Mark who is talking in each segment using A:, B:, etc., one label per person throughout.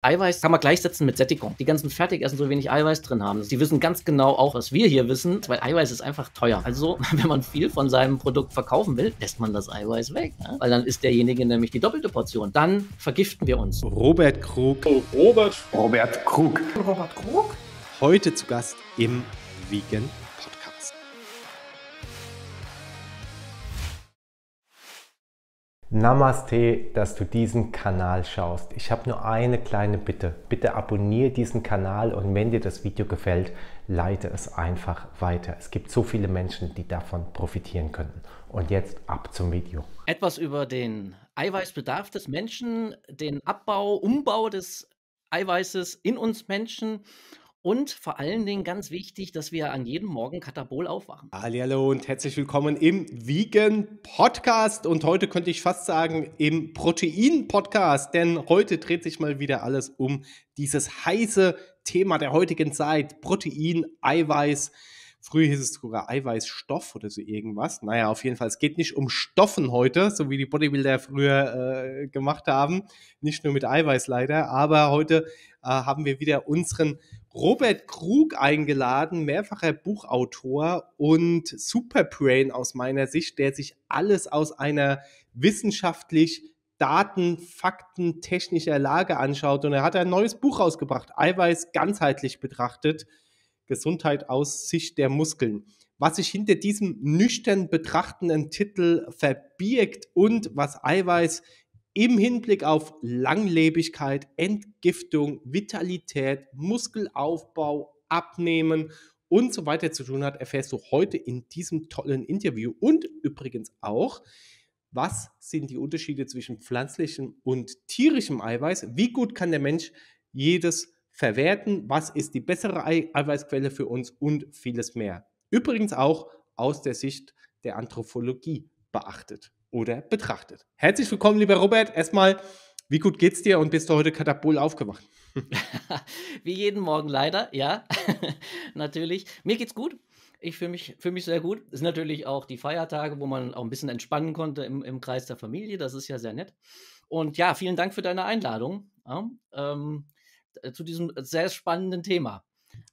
A: Eiweiß kann man gleichsetzen mit Sättigung. Die ganzen Fertigessen so wenig Eiweiß drin haben. Die wissen ganz genau auch, was wir hier wissen, weil Eiweiß ist einfach teuer. Also, wenn man viel von seinem Produkt verkaufen will, lässt man das Eiweiß weg. Ne? Weil dann ist derjenige nämlich die doppelte Portion. Dann vergiften wir uns. Robert Krug.
B: Robert. Oh, Robert Krug. Robert Krug. Heute zu Gast im Vegan Namaste, dass du diesen Kanal schaust. Ich habe nur eine kleine Bitte. Bitte abonniere diesen Kanal und wenn dir das Video gefällt, leite es einfach weiter. Es gibt so viele Menschen, die davon profitieren könnten. Und jetzt ab zum Video.
A: Etwas über den Eiweißbedarf des Menschen, den Abbau, Umbau des Eiweißes in uns Menschen und vor allen Dingen ganz wichtig, dass wir an jedem
B: Morgen Katabol aufwachen. Hallo und herzlich willkommen im Vegan Podcast. Und heute könnte ich fast sagen im Protein Podcast, denn heute dreht sich mal wieder alles um dieses heiße Thema der heutigen Zeit: Protein, Eiweiß. Früher hieß es sogar Eiweißstoff oder so irgendwas. Naja, auf jeden Fall, es geht nicht um Stoffen heute, so wie die Bodybuilder früher äh, gemacht haben. Nicht nur mit Eiweiß leider, aber heute äh, haben wir wieder unseren Robert Krug eingeladen, mehrfacher Buchautor und Superbrain aus meiner Sicht, der sich alles aus einer wissenschaftlich Daten, Fakten, technischer Lage anschaut. Und er hat ein neues Buch rausgebracht, Eiweiß ganzheitlich betrachtet, Gesundheit aus Sicht der Muskeln. Was sich hinter diesem nüchtern betrachtenden Titel verbirgt und was Eiweiß im Hinblick auf Langlebigkeit, Entgiftung, Vitalität, Muskelaufbau, Abnehmen und so weiter zu tun hat, erfährst du heute in diesem tollen Interview und übrigens auch, was sind die Unterschiede zwischen pflanzlichem und tierischem Eiweiß? Wie gut kann der Mensch jedes verwerten? Was ist die bessere Eiweißquelle für uns und vieles mehr? Übrigens auch aus der Sicht der Anthropologie beachtet oder betrachtet. Herzlich willkommen, lieber Robert. Erstmal, wie gut geht's dir und bist du heute katabol aufgewacht?
A: wie jeden Morgen leider, ja, natürlich. Mir geht's gut. Ich fühle mich, fühl mich sehr gut. Es sind natürlich auch die Feiertage, wo man auch ein bisschen entspannen konnte im, im Kreis der Familie. Das ist ja sehr nett. Und ja, vielen Dank für deine Einladung ja, ähm, äh, zu diesem sehr spannenden Thema.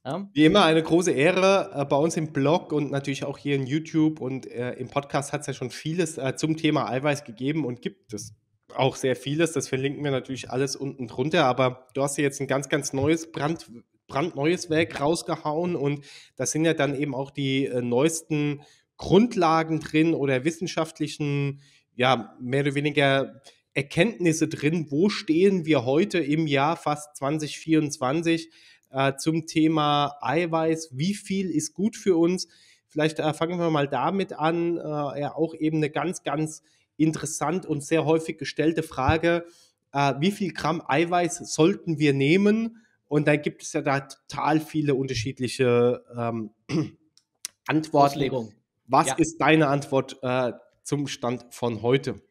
A: Ja. Wie immer eine
B: große Ehre äh, bei uns im Blog und natürlich auch hier in YouTube und äh, im Podcast hat es ja schon vieles äh, zum Thema Eiweiß gegeben und gibt es auch sehr vieles. Das verlinken wir natürlich alles unten drunter, aber du hast hier jetzt ein ganz, ganz neues Brand, brandneues Werk rausgehauen und da sind ja dann eben auch die äh, neuesten Grundlagen drin oder wissenschaftlichen, ja, mehr oder weniger Erkenntnisse drin. Wo stehen wir heute im Jahr fast 2024? Äh, zum Thema Eiweiß. Wie viel ist gut für uns? Vielleicht äh, fangen wir mal damit an. Äh, ja, auch eben eine ganz, ganz interessant und sehr häufig gestellte Frage. Äh, wie viel Gramm Eiweiß sollten wir nehmen? Und da gibt es ja da total viele unterschiedliche ähm, Antworten. Was ja. ist deine Antwort äh, zum Stand von heute?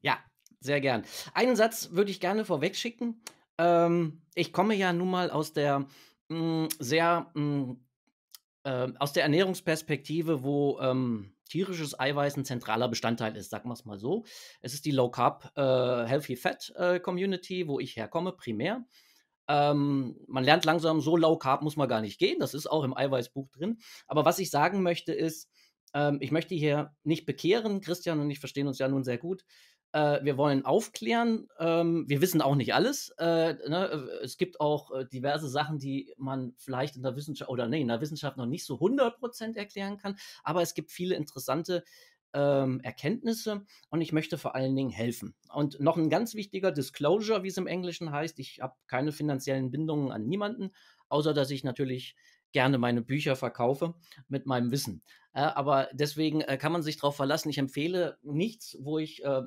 A: Ja, sehr gern. Einen Satz würde ich gerne vorweg schicken ähm, ich komme ja nun mal aus der mh, hm, sehr mh, hm, äh, aus der Ernährungsperspektive, wo ähm, tierisches Eiweiß ein zentraler Bestandteil ist, sagen wir es mal so. Es ist die Low Carb äh, Healthy Fat äh, Community, wo ich herkomme, primär. Ähm, man lernt langsam, so Low Carb muss man gar nicht gehen. Das ist auch im Eiweißbuch drin. Aber was ich sagen möchte ist, ähm, ich möchte hier nicht bekehren, Christian und ich verstehen uns ja nun sehr gut. Äh, wir wollen aufklären. Ähm, wir wissen auch nicht alles. Äh, ne? Äh, es gibt auch äh, diverse Sachen, die man vielleicht in der Wissenschaft oder nee, in der Wissenschaft noch nicht so 100% erklären kann. Aber es gibt viele interessante ähm, Erkenntnisse und ich möchte vor allen Dingen helfen. Und noch ein ganz wichtiger Disclosure, wie es im Englischen heißt. Ich habe keine finanziellen Bindungen an niemanden, außer dass ich natürlich gerne meine Bücher verkaufe mit meinem Wissen. Äh, aber deswegen äh, kann man sich darauf verlassen. Ich empfehle nichts, wo ich äh,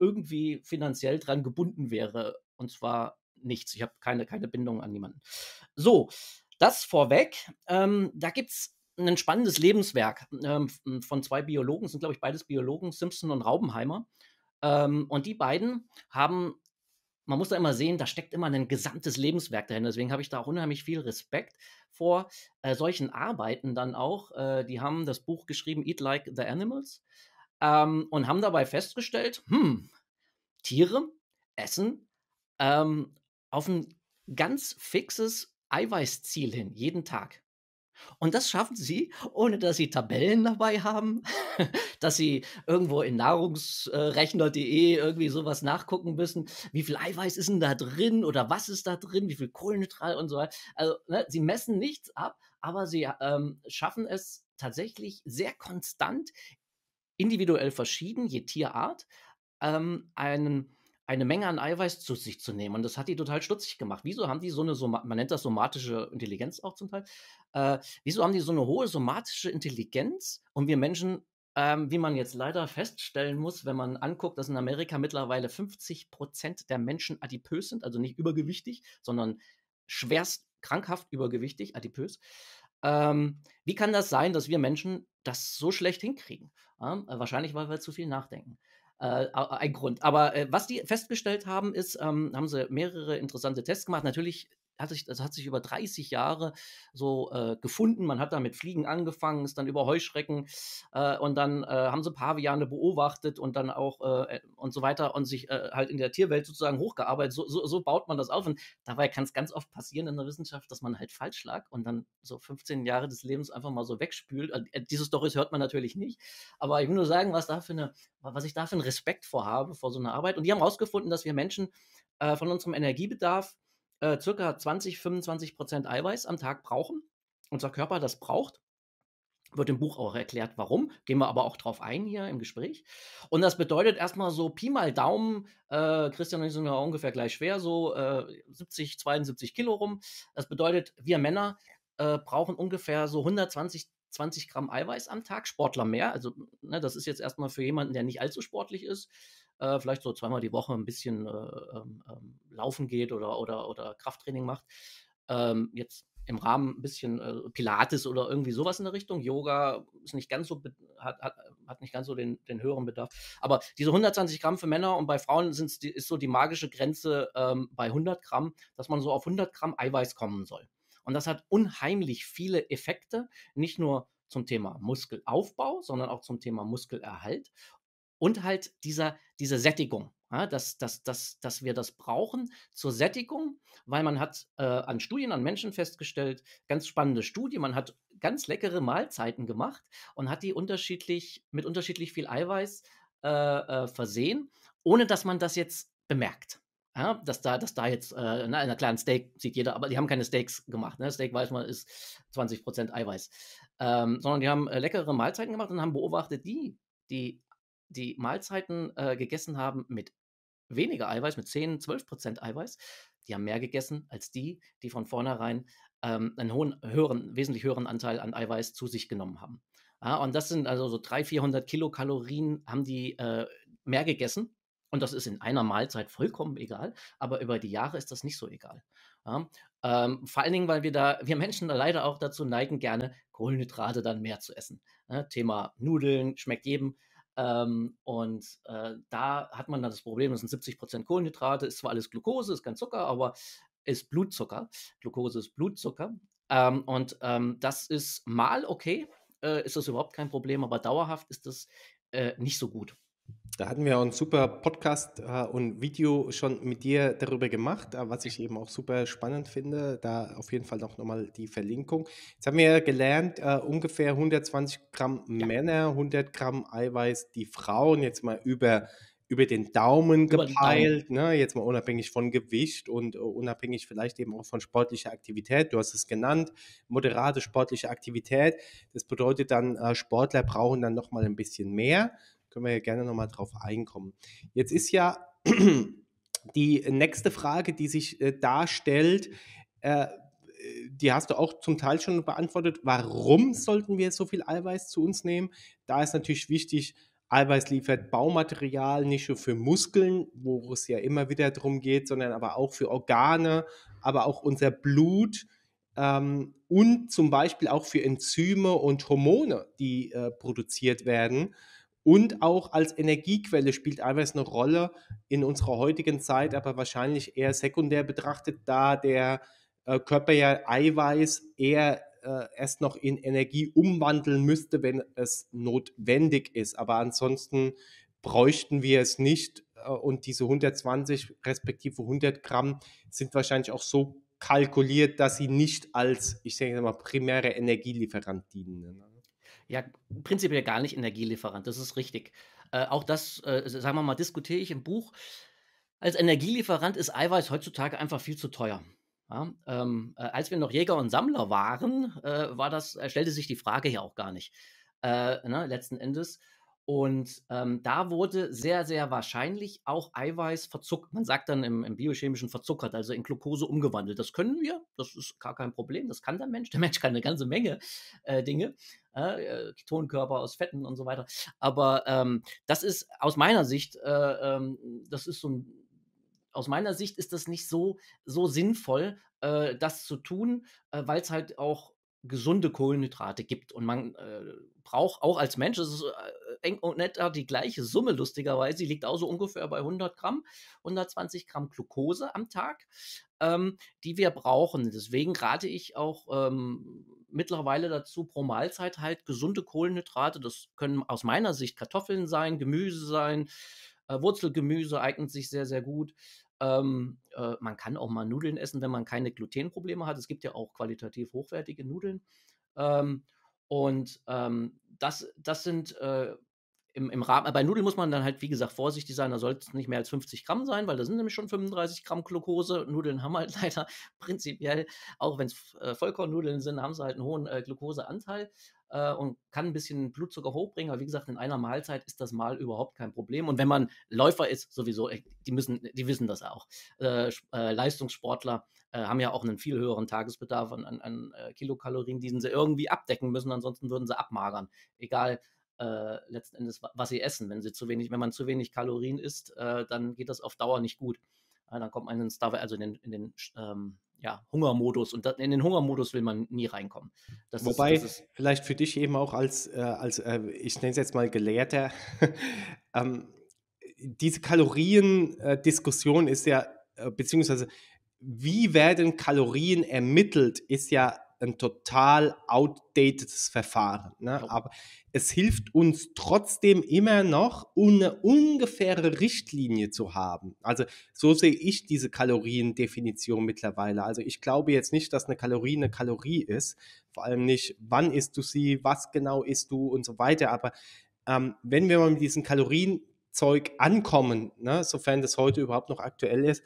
A: irgendwie finanziell dran gebunden wäre. Und zwar nichts. Ich habe keine, keine Bindung an niemanden. So, das vorweg. Ähm, da gibt es ein spannendes Lebenswerk ähm, von zwei Biologen, sind glaube ich beides Biologen, Simpson und Raubenheimer. Ähm, und die beiden haben, man muss da immer sehen, da steckt immer ein gesamtes Lebenswerk dahinter. Deswegen habe ich da auch unheimlich viel Respekt vor äh, solchen Arbeiten dann auch. Äh, die haben das Buch geschrieben Eat Like the Animals ähm, und haben dabei festgestellt, hm, Tiere essen ähm, auf ein ganz fixes Eiweißziel hin, jeden Tag. Und das schaffen sie, ohne dass sie Tabellen dabei haben, dass sie irgendwo in nahrungsrechner.de irgendwie sowas nachgucken müssen, wie viel Eiweiß ist denn da drin oder was ist da drin, wie viel Kohlenhydrat und so weiter. Also ne, sie messen nichts ab, aber sie ähm, schaffen es tatsächlich sehr konstant individuell verschieden, je Tierart, ähm, einen, eine Menge an Eiweiß zu sich zu nehmen. Und das hat die total stutzig gemacht. Wieso haben die so eine, Soma man nennt das somatische Intelligenz auch zum Teil, äh, wieso haben die so eine hohe somatische Intelligenz und wir Menschen ähm, wie man jetzt leider feststellen muss, wenn man anguckt, dass in Amerika mittlerweile 50 Prozent der Menschen adipös sind, also nicht übergewichtig, sondern schwerst krankhaft übergewichtig, adipös. Ähm, wie kann das sein, dass wir Menschen das so schlecht hinkriegen? Ja, ähm, äh, wahrscheinlich, weil wir zu viel nachdenken. Äh, ein Grund. Aber äh, was die festgestellt haben, ist, ähm, haben sie mehrere interessante Tests gemacht. Natürlich hat sich, also hat sich über 30 Jahre so äh, gefunden. Man hat dann mit Fliegen angefangen, ist dann über Heuschrecken äh, und dann äh, haben sie Paviane beobachtet und dann auch äh, äh, und so weiter und sich äh, halt in der Tierwelt sozusagen hochgearbeitet. So, so, so baut man das auf. Und dabei kann es ganz oft passieren in der Wissenschaft, dass man halt falsch lag und dann so 15 Jahre des Lebens einfach mal so wegspült. Diese Storys hört man natürlich nicht. Aber ich will nur sagen, was, da für eine, was ich da für einen Respekt vor habe, vor so einer Arbeit. Und die haben herausgefunden, dass wir Menschen von unserem Energiebedarf äh, circa 20, 25 Prozent Eiweiß am Tag brauchen. Unser Körper das braucht. Wird im Buch auch erklärt, warum. Gehen wir aber auch drauf ein hier im Gespräch. Und das bedeutet erstmal so Pi mal Daumen, äh, Christian und ich sind ja ungefähr gleich schwer, so äh, 70, 72 Kilo rum. Das bedeutet, wir Männer äh, brauchen ungefähr so 120 20 Gramm Eiweiß am Tag, Sportler mehr. Also, ne, das ist jetzt erstmal für jemanden, der nicht allzu sportlich ist, äh, vielleicht so zweimal die Woche ein bisschen äh, ähm, ähm, laufen geht oder, oder, oder Krafttraining macht. Ähm, jetzt im Rahmen ein bisschen äh, Pilates oder irgendwie sowas in der Richtung. Yoga ist nicht ganz so hat, hat, hat nicht ganz so den, den höheren Bedarf. Aber diese 120 Gramm für Männer und bei Frauen sind's die, ist so die magische Grenze ähm, bei 100 Gramm, dass man so auf 100 Gramm Eiweiß kommen soll. Und das hat unheimlich viele Effekte, nicht nur zum Thema Muskelaufbau, sondern auch zum Thema Muskelerhalt und halt dieser, diese Sättigung. Ja, dass, dass, dass, dass wir das brauchen zur Sättigung, weil man hat äh, an Studien, an Menschen festgestellt, ganz spannende Studie, man hat ganz leckere Mahlzeiten gemacht und hat die unterschiedlich, mit unterschiedlich viel Eiweiß äh, äh, versehen, ohne dass man das jetzt bemerkt. Ja, dass da, dass da jetzt, äh, na, na klar, ein Steak sieht jeder, aber die haben keine Steaks gemacht. Ne? Steak weiß man, ist 20% Eiweiß. Ähm, sondern die haben äh, leckere Mahlzeiten gemacht und haben beobachtet, die, die die Mahlzeiten äh, gegessen haben mit weniger Eiweiß, mit 10, 12 Prozent Eiweiß, die haben mehr gegessen als die, die von vornherein ähm, einen hohen, höheren, wesentlich höheren Anteil an Eiweiß zu sich genommen haben. Ja, und das sind also so 300, 400 Kilokalorien haben die äh, mehr gegessen. Und das ist in einer Mahlzeit vollkommen egal, aber über die Jahre ist das nicht so egal. Ja, ähm, vor allen Dingen, weil wir da, wir Menschen da leider auch dazu neigen, gerne Kohlenhydrate dann mehr zu essen. Ja, Thema Nudeln schmeckt jedem, ähm, und äh, da hat man dann das Problem, das sind 70 Prozent Kohlenhydrate, ist zwar alles Glucose, ist kein Zucker, aber ist Blutzucker. Glucose ist Blutzucker. Ähm, und ähm, das ist mal okay,
B: äh, ist das überhaupt kein Problem, aber dauerhaft ist das äh, nicht so gut. Da hatten wir auch einen super Podcast äh, und Video schon mit dir darüber gemacht, äh, was ich eben auch super spannend finde. Da auf jeden Fall auch nochmal die Verlinkung. Jetzt haben wir ja gelernt, äh, ungefähr 120 Gramm ja. Männer, 100 Gramm Eiweiß die Frauen, jetzt mal über, über den Daumen gepeilt, den Daumen. Ne? jetzt mal unabhängig von Gewicht und unabhängig vielleicht eben auch von sportlicher Aktivität. Du hast es genannt, moderate sportliche Aktivität. Das bedeutet dann, Sportler brauchen dann nochmal ein bisschen mehr können wir ja gerne nochmal drauf einkommen. Jetzt ist ja die nächste Frage, die sich äh, darstellt, äh, die hast du auch zum Teil schon beantwortet. Warum sollten wir so viel Eiweiß zu uns nehmen? Da ist natürlich wichtig, Eiweiß liefert Baumaterial nicht nur für Muskeln, wo es ja immer wieder darum geht, sondern aber auch für Organe, aber auch unser Blut ähm, und zum Beispiel auch für Enzyme und Hormone, die äh, produziert werden und auch als Energiequelle spielt Eiweiß eine Rolle in unserer heutigen Zeit, aber wahrscheinlich eher sekundär betrachtet, da der äh, Körper ja Eiweiß eher äh, erst noch in Energie umwandeln müsste, wenn es notwendig ist. Aber ansonsten bräuchten wir es nicht äh, und diese 120 respektive 100 Gramm sind wahrscheinlich auch so kalkuliert, dass sie nicht als, ich sage mal, primäre Energielieferant dienen. Ne? Ja, prinzipiell gar nicht Energielieferant, das ist richtig. Äh, auch das, äh, sagen wir mal,
A: diskutiere ich im Buch. Als Energielieferant ist Eiweiß heutzutage einfach viel zu teuer. Ja, ähm, äh, als wir noch Jäger und Sammler waren, äh, war das, äh, stellte sich die Frage ja auch gar nicht. Ne, letzten Endes und ähm, da wurde sehr, sehr wahrscheinlich auch Eiweiß verzuckert. Man sagt dann im, im, biochemischen verzuckert, also in Glucose umgewandelt. Das können wir, das ist gar kein Problem, das kann der Mensch. Der Mensch kann eine ganze Menge äh, Dinge, äh, äh Ketonkörper aus Fetten und so weiter. Aber ähm, das ist aus meiner Sicht, äh, ähm, das ist so ein aus meiner Sicht ist das nicht so, so sinnvoll, äh, das zu tun, äh, weil es halt auch gesunde Kohlenhydrate gibt. Und man, äh, brauche auch als Mensch, es ist äh, eng und netter die gleiche Summe, lustigerweise, die liegt auch so ungefähr bei 100 Gramm, 120 Gramm Glucose am Tag, ähm, die wir brauchen. Deswegen rate ich auch ähm, mittlerweile dazu, pro Mahlzeit halt gesunde Kohlenhydrate, das können aus meiner Sicht Kartoffeln sein, Gemüse sein, äh, Wurzelgemüse eignet sich sehr, sehr gut. Ähm, äh, man kann auch mal Nudeln essen, wenn man keine Glutenprobleme hat. Es gibt ja auch qualitativ hochwertige Nudeln. Ähm, und ähm, das, das sind äh, im, im Rahmen, bei Nudeln muss man dann halt, wie gesagt, vorsichtig sein, da sollte es nicht mehr als 50 Gramm sein, weil da sind nämlich schon 35 Gramm Glucose. Nudeln haben halt leider prinzipiell, auch wenn es äh, Vollkornnudeln sind, haben sie halt einen hohen äh, Glucoseanteil äh, und kann ein bisschen Blutzucker hochbringen, aber wie gesagt, in einer Mahlzeit ist das mal überhaupt kein Problem. Und wenn man Läufer ist, sowieso, äh, die müssen, die wissen das auch, äh, äh, Leistungssportler, äh, haben ja auch einen viel höheren Tagesbedarf an, an, an äh, Kilokalorien, die sie irgendwie abdecken müssen, ansonsten würden sie abmagern. Egal, äh, letzten Endes, was sie essen. Wenn, sie zu wenig, wenn man zu wenig Kalorien isst, äh, dann geht das auf Dauer nicht gut. Ja, dann kommt man in den, also in den, in den ähm, ja, Hungermodus und in den Hungermodus will man nie reinkommen. Das Wobei ist, ist
B: vielleicht für dich eben auch als, äh, als äh, ich nenne es jetzt mal Gelehrter, ähm, diese Kalorien-Diskussion ist ja, äh, beziehungsweise wie werden Kalorien ermittelt, ist ja ein total outdatedes Verfahren. Ne? Aber es hilft uns trotzdem immer noch, eine ungefähre Richtlinie zu haben. Also so sehe ich diese Kaloriendefinition mittlerweile. Also ich glaube jetzt nicht, dass eine Kalorie eine Kalorie ist. Vor allem nicht, wann isst du sie, was genau isst du und so weiter. Aber ähm, wenn wir mal mit diesem Kalorienzeug ankommen, ne, sofern das heute überhaupt noch aktuell ist,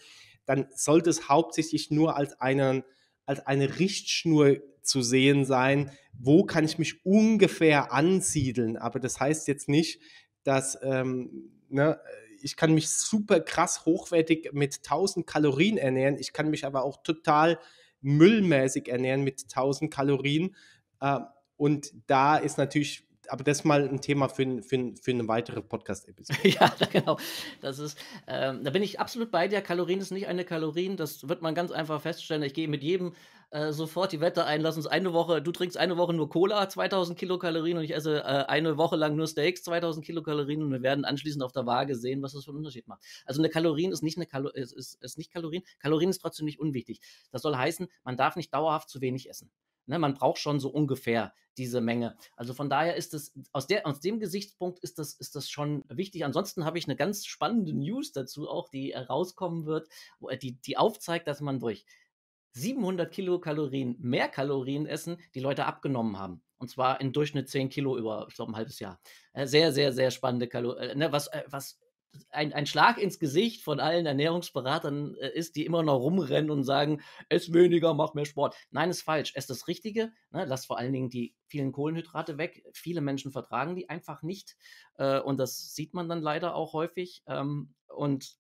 B: dann sollte es hauptsächlich nur als, einen, als eine Richtschnur zu sehen sein, wo kann ich mich ungefähr ansiedeln. Aber das heißt jetzt nicht, dass ähm, ne, ich kann mich super krass hochwertig mit 1000 Kalorien ernähren. Ich kann mich aber auch total müllmäßig ernähren mit 1000 Kalorien. Äh, und da ist natürlich aber das ist mal ein Thema für, für, für eine weitere Podcast-Episode. ja,
A: genau. Das ist, ähm, da bin ich absolut bei dir. Kalorien ist nicht eine Kalorien. Das wird man ganz einfach feststellen. Ich gehe mit jedem äh, sofort die Wette ein, lass uns eine Woche, du trinkst eine Woche nur Cola, 2000 Kilokalorien und ich esse äh, eine Woche lang nur Steaks, 2000 Kilokalorien und wir werden anschließend auf der Waage sehen, was das für einen Unterschied macht. Also eine Kalorien ist nicht eine Kalo ist, ist, ist nicht Kalorien. Kalorien ist trotzdem nicht unwichtig. Das soll heißen, man darf nicht dauerhaft zu wenig essen. Ne, man braucht schon so ungefähr diese Menge. Also von daher ist das, aus, aus dem Gesichtspunkt ist das, ist das schon wichtig. Ansonsten habe ich eine ganz spannende News dazu auch, die äh, rauskommen wird, äh, die, die aufzeigt, dass man durch 700 Kilokalorien mehr Kalorien essen, die Leute abgenommen haben. Und zwar im Durchschnitt 10 Kilo über, ich glaube, ein halbes Jahr. Äh, sehr, sehr, sehr spannende Kalorien. Äh, ne, was, äh, was ein, ein, Schlag ins Gesicht von allen Ernährungsberatern ist, die immer noch rumrennen und sagen, ess weniger, mach mehr Sport. Nein, ist falsch. Ess das Richtige. Ne? Lass vor allen Dingen die vielen Kohlenhydrate weg. Viele Menschen vertragen die einfach nicht. und das sieht man dann leider auch häufig. Ähm, und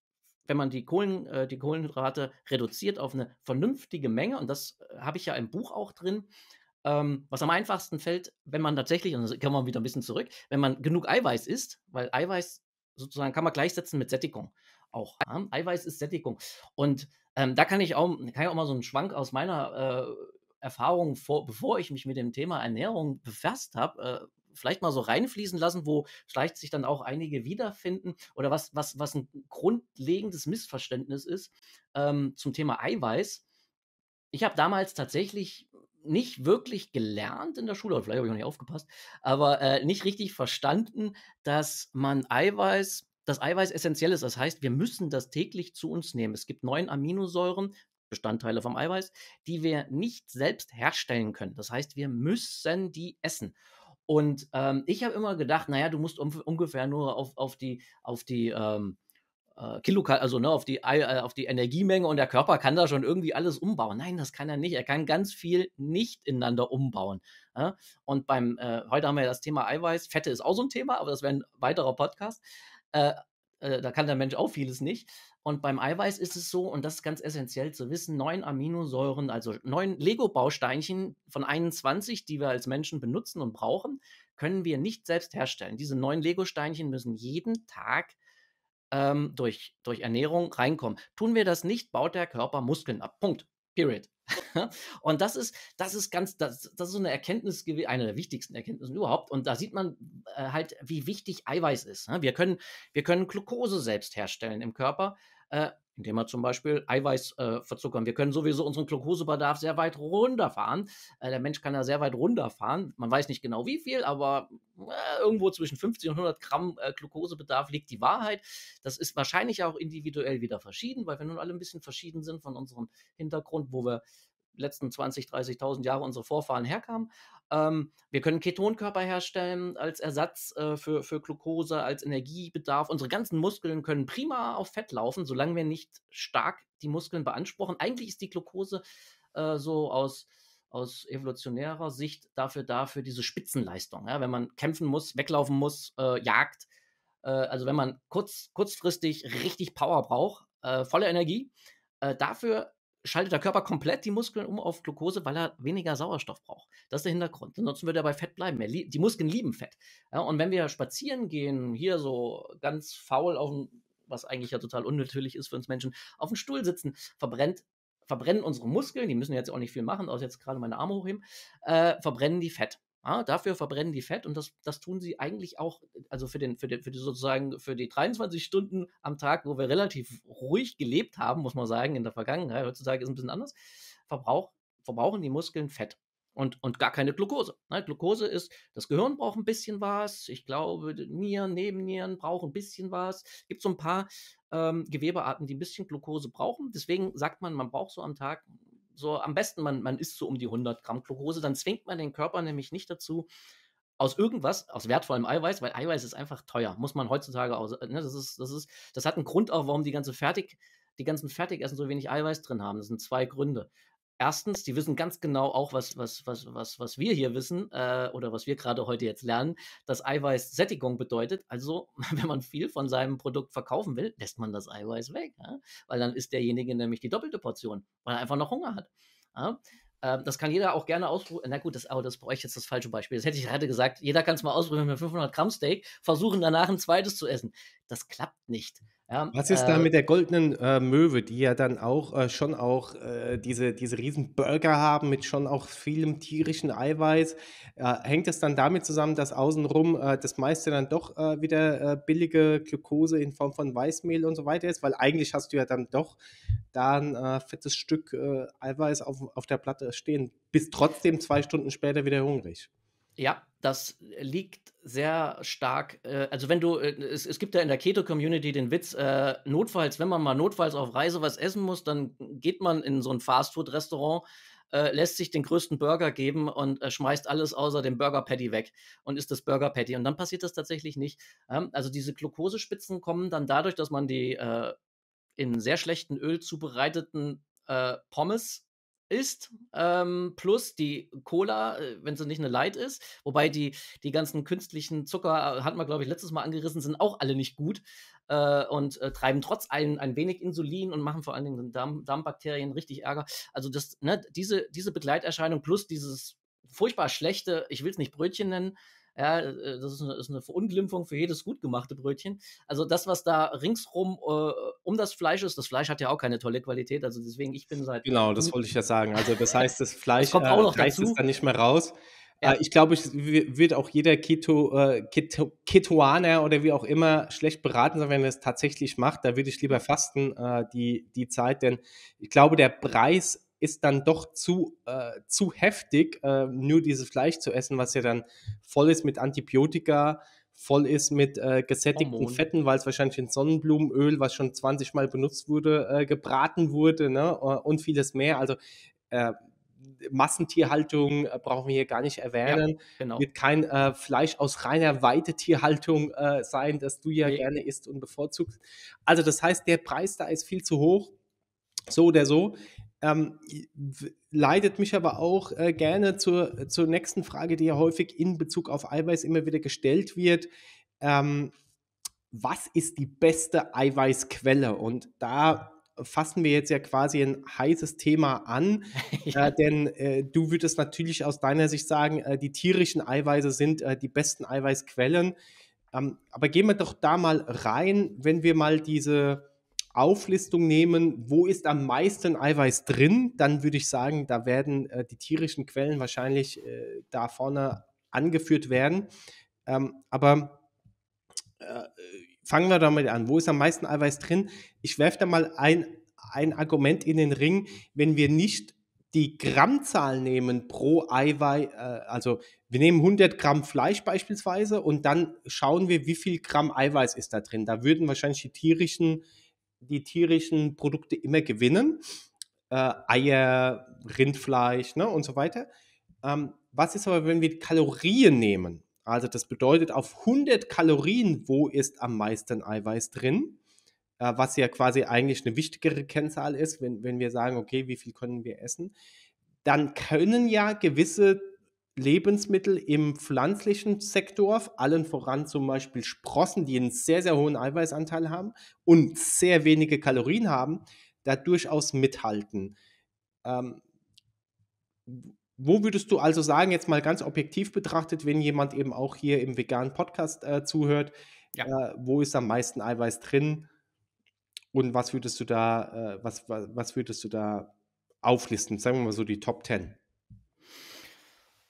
A: wenn man die, Kohlen, äh, die Kohlenhydrate reduziert auf eine vernünftige Menge, und das äh, habe ich ja im Buch auch drin, ähm, was am einfachsten fällt, wenn man tatsächlich, und da kommen wir wieder ein bisschen zurück, wenn man genug Eiweiß isst, weil Eiweiß sozusagen kann man gleichsetzen mit Sättigung auch. Ja? Eiweiß ist Sättigung. Und ähm, da kann ich, auch, kann ich auch mal so einen Schwank aus meiner äh, Erfahrung, vor, bevor ich mich mit dem Thema Ernährung befasst habe, äh, vielleicht mal so reinfließen lassen, wo vielleicht sich dann auch einige wiederfinden oder was, was, was ein grundlegendes Missverständnis ist ähm, zum Thema Eiweiß. Ich habe damals tatsächlich nicht wirklich gelernt in der Schule, vielleicht habe ich auch nicht aufgepasst, aber äh, nicht richtig verstanden, dass man Eiweiß, dass Eiweiß essentiell ist. Das heißt, wir müssen das täglich zu uns nehmen. Es gibt neun Aminosäuren, Bestandteile vom Eiweiß, die wir nicht selbst herstellen können. Das heißt, wir müssen die essen. Und ähm, ich habe immer gedacht, naja, du musst um, ungefähr nur auf, auf die, auf die ähm, äh, Kilokal, also ne, auf die, äh, auf die Energiemenge und der Körper kann da schon irgendwie alles umbauen. Nein, das kann er nicht. Er kann ganz viel nicht ineinander umbauen. Ja? Und beim, äh, heute haben wir ja das Thema Eiweiß. Fette ist auch so ein Thema, aber das wäre ein weiterer Podcast. Äh, äh, da kann der Mensch auch vieles nicht. Und beim Eiweiß ist es so, und das ist ganz essentiell zu wissen, neun Aminosäuren, also neun Lego-Bausteinchen von 21, die wir als Menschen benutzen und brauchen, können wir nicht selbst herstellen. Diese neun Lego-Steinchen müssen jeden Tag ähm, durch, durch Ernährung reinkommen. Tun wir das nicht, baut der Körper Muskeln ab. Punkt. Period. und das ist, das ist ganz, das, das ist so eine Erkenntnis, eine der wichtigsten Erkenntnisse überhaupt. Und da sieht man äh, halt, wie wichtig Eiweiß ist. Ne? Wir können, wir können Glucose selbst herstellen im Körper äh, indem wir zum Beispiel Eiweiß äh, verzuckern. Wir können sowieso unseren Glukosebedarf sehr weit runterfahren. Äh, der Mensch kann ja sehr weit runterfahren. Man weiß nicht genau wie viel, aber äh, irgendwo zwischen 50 und 100 Gramm äh, Glukosebedarf liegt die Wahrheit. Das ist wahrscheinlich auch individuell wieder verschieden, weil wir nun alle ein bisschen verschieden sind von unserem Hintergrund, wo wir letzten 20, 30.000 Jahre unsere Vorfahren herkamen. Ähm, wir können Ketonkörper herstellen als Ersatz äh, für, für Glucose, als Energiebedarf. Unsere ganzen Muskeln können prima auf Fett laufen, solange wir nicht stark die Muskeln beanspruchen. Eigentlich ist die Glucose äh, so aus aus evolutionärer Sicht dafür da, für diese Spitzenleistung. Ja? Wenn man kämpfen muss, weglaufen muss, äh, jagt, äh, also wenn man kurz, kurzfristig richtig Power braucht, äh, volle Energie, äh, dafür schaltet der Körper komplett die Muskeln um auf Glucose, weil er weniger Sauerstoff braucht. Das ist der Hintergrund. Ansonsten würde er bei Fett bleiben. die Muskeln lieben Fett. Ja, und wenn wir spazieren gehen, hier so ganz faul auf dem, was eigentlich ja total unnatürlich ist für uns Menschen, auf dem Stuhl sitzen, verbrennt, verbrennen unsere Muskeln, die müssen jetzt auch nicht viel machen, außer jetzt gerade meine Arme hochheben, äh, verbrennen die Fett. Ah, dafür verbrennen die Fett und das, das tun sie eigentlich auch, also für den, für den, für die sozusagen, für die 23 Stunden am Tag, wo wir relativ ruhig gelebt haben, muss man sagen, in der Vergangenheit, heutzutage ist es ein bisschen anders, Verbrauch, verbrauchen die Muskeln Fett. Und, und gar keine Glucose. Ne? Glucose ist, das Gehirn braucht ein bisschen was, ich glaube, Nieren, Nebennieren brauchen ein bisschen was. Gibt so ein paar ähm, Gewebearten, die ein bisschen Glucose brauchen. Deswegen sagt man, man braucht so am Tag so am besten, man, man isst so um die 100 Gramm Glucose, dann zwingt man den Körper nämlich nicht dazu, aus irgendwas, aus wertvollem Eiweiß, weil Eiweiß ist einfach teuer, muss man heutzutage aus, ne, das ist, das ist, das hat einen Grund auch, warum die ganze Fertig, die ganzen Fertigessen so wenig Eiweiß drin haben. Das sind zwei Gründe erstens, die wissen ganz genau auch, was, was, was, was, was wir hier wissen äh, oder was wir gerade heute jetzt lernen, dass Eiweiß Sättigung bedeutet. Also, wenn man viel von seinem Produkt verkaufen will, lässt man das Eiweiß weg, ja? weil dann ist derjenige nämlich die doppelte Portion, weil er einfach noch Hunger hat. Ja? Ähm, das kann jeder auch gerne ausprobieren. Na gut, das, aber das bräuchte jetzt das falsche Beispiel. Das hätte ich hätte gesagt, jeder kann es mal ausprobieren mit 500 Gramm Steak, versuchen danach ein zweites zu essen. Das klappt nicht. Ja, Was ist äh, da mit
B: der goldenen äh, Möwe, die ja dann auch äh, schon auch äh, diese, diese riesen Burger haben mit schon auch vielem tierischen Eiweiß? Äh, hängt es dann damit zusammen, dass außenrum äh, das meiste dann doch wieder billige Glucose in Form von Weißmehl und so weiter ist? Weil eigentlich hast du ja dann doch da ein fettes Stück Eiweiß auf, auf der Platte stehen, bist trotzdem zwei Stunden später wieder hungrig.
A: Ja, das liegt sehr stark, äh, also wenn du, äh, es, es, gibt ja in der Keto-Community den Witz, äh, notfalls, wenn man mal notfalls auf Reise was essen muss, dann geht man in so ein Fastfood-Restaurant, äh, lässt sich den größten Burger geben und äh, schmeißt alles außer dem Burger Patty weg und isst das Burger Patty. Und dann passiert das tatsächlich nicht. Ähm, also diese Glukosespitzen kommen dann dadurch, dass man die äh, in sehr schlechten Öl zubereiteten Pommes ist, ähm, plus die Cola, äh, wenn sie nicht eine Light ist, wobei die, die ganzen künstlichen Zucker, äh, hatten wir, glaube ich, letztes Mal angerissen, sind auch alle nicht gut äh, und äh, treiben trotz allem ein wenig Insulin und machen vor allen Dingen Darm, Darmbakterien richtig Ärger. Also das, ne, diese, diese Begleiterscheinung plus dieses furchtbar schlechte, ich will es nicht Brötchen nennen, ja, äh, das ist eine, ist eine Verunglimpfung für jedes gut gemachte Brötchen. Also das, was da ringsrum äh, um das Fleisch ist, das Fleisch hat ja auch keine tolle Qualität. Also deswegen, ich bin seit. Genau, das wollte
B: ich ja sagen. Also das heißt, das Fleisch das kommt äh, auch noch reißt dazu. es dann nicht mehr raus. Ja. Äh, ich glaube, ich wird auch jeder Keto, äh, Keto, Ketoaner oder wie auch immer schlecht beraten sein, wenn er es tatsächlich macht. Da würde ich lieber fasten, äh, die, die Zeit, denn ich glaube, der Preis ist dann doch zu, äh, zu heftig, äh, nur dieses Fleisch zu essen, was ja dann voll ist mit Antibiotika, voll ist mit äh, gesättigten Hormon. Fetten, weil es wahrscheinlich in Sonnenblumenöl, was schon 20 Mal benutzt wurde, äh, gebraten wurde ne? Äh, und vieles mehr. Also äh, Massentierhaltung brauchen wir hier gar nicht erwähnen. Ja, genau. Wird kein äh, Fleisch aus reiner Weidetierhaltung äh, sein, das du ja nee. gerne isst und bevorzugst. Also das heißt, der Preis da ist viel zu hoch. So oder so. Ähm, leitet mich aber auch äh, gerne zur, zur nächsten Frage, die ja häufig in Bezug auf Eiweiß immer wieder gestellt wird. Ähm, was ist die beste Eiweißquelle? Und da fassen wir jetzt ja quasi ein heißes Thema an, äh, ja. äh, denn äh, du würdest natürlich aus deiner Sicht sagen, äh, die tierischen Eiweiße sind äh, die besten Eiweißquellen. Ähm, aber gehen wir doch da mal rein, wenn wir mal diese Auflistung nehmen, wo ist am meisten Eiweiß drin, dann würde ich sagen, da werden äh, die tierischen Quellen wahrscheinlich äh, da vorne angeführt werden. Ähm, aber äh, fangen wir damit an. Wo ist am meisten Eiweiß drin? Ich werfe da mal ein, ein Argument in den Ring, wenn wir nicht die Grammzahl nehmen pro Eiweiß, äh, also wir nehmen 100 Gramm Fleisch beispielsweise und dann schauen wir, wie viel Gramm Eiweiß ist da drin. Da würden wahrscheinlich die tierischen äh, die tierischen Produkte immer gewinnen. Äh, Eier, Rindfleisch ne, und so weiter. Ähm, was ist aber, wenn wir Kalorien nehmen? Also das bedeutet, auf 100 Kalorien, wo ist am meisten Eiweiß drin? Äh, was ja quasi eigentlich eine wichtigere Kennzahl ist, wenn, wenn wir sagen, okay, wie viel können wir essen? Dann können ja gewisse Lebensmittel im pflanzlichen Sektor, allen voran zum Beispiel Sprossen, die einen sehr, sehr hohen Eiweißanteil haben und sehr wenige Kalorien haben, da durchaus mithalten. Ähm, wo würdest du also sagen, jetzt mal ganz objektiv betrachtet, wenn jemand eben auch hier im veganen Podcast äh, zuhört, ja. äh, wo ist am meisten Eiweiß drin und was würdest du da, äh, was, was, was würdest du da auflisten? Sagen wir mal so die Top 10.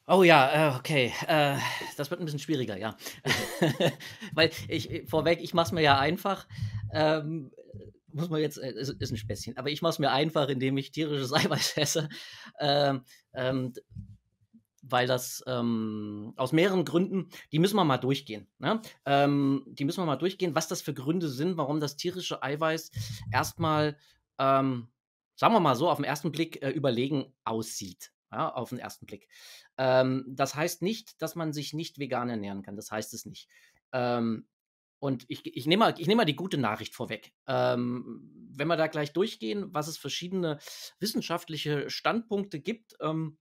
A: Oh ja, äh, okay. Äh, das wird ein bisschen schwieriger, ja. Weil ich äh, vorweg, ich mache es mir ja einfach. Ähm, muss man jetzt, ist, ein Späßchen, aber ich mache es mir einfach, indem ich tierisches Eiweiß esse. Ähm, ähm, weil das aus mehreren Gründen, die müssen wir mal durchgehen. Ne? die müssen wir mal durchgehen, was das für Gründe sind, warum das tierische Eiweiß erstmal, sagen wir mal so, auf den ersten Blick überlegen aussieht. auf den ersten Blick. Ähm, das heißt nicht, dass man sich nicht vegan ernähren kann. Das heißt es nicht. Ähm, und ich, ich nehme mal, nehm mal die gute Nachricht vorweg. Ähm, wenn wir da gleich durchgehen, was es verschiedene wissenschaftliche Standpunkte gibt ähm,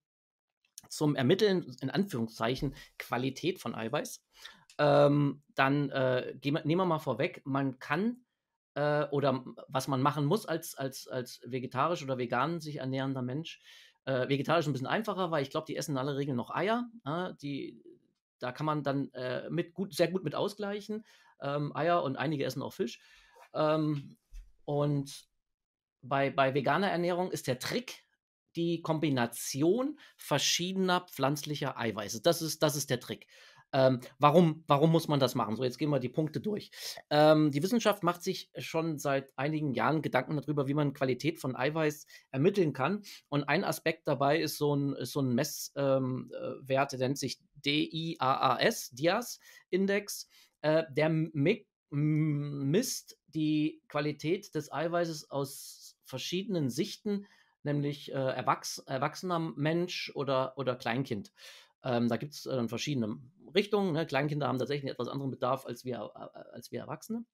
A: zum Ermitteln, in Anführungszeichen, Qualität von Eiweiß, ähm, dann äh, gehen, nehmen wir mal vorweg, man kann äh, oder was man machen muss als, als, als vegetarisch oder vegan sich ernährender Mensch, äh, vegetarisch ein bisschen einfacher, weil ich glaube, die essen in aller Regel noch Eier. Äh, die, da kann man dann äh, mit gut, sehr gut mit ausgleichen. Ähm, Eier und einige essen auch Fisch. Ähm, und bei, bei veganer Ernährung ist der Trick die Kombination verschiedener pflanzlicher Eiweiße. Das ist, das ist der Trick. Ähm, warum, warum muss man das machen? So, jetzt gehen wir die Punkte durch. Ähm, die Wissenschaft macht sich schon seit einigen Jahren Gedanken darüber, wie man Qualität von Eiweiß ermitteln kann. Und ein Aspekt dabei ist so ein, ist so ein Messwert, ähm, äh, der nennt sich DIAAS, DIAS-Index. Äh, der misst die Qualität des Eiweißes aus verschiedenen Sichten, nämlich äh, Erwachs erwachsener Mensch oder, oder Kleinkind. Ähm, da gibt es äh, verschiedene Richtung. Ne? Kleinkinder haben tatsächlich einen etwas anderen Bedarf als wir, als wir Erwachsene.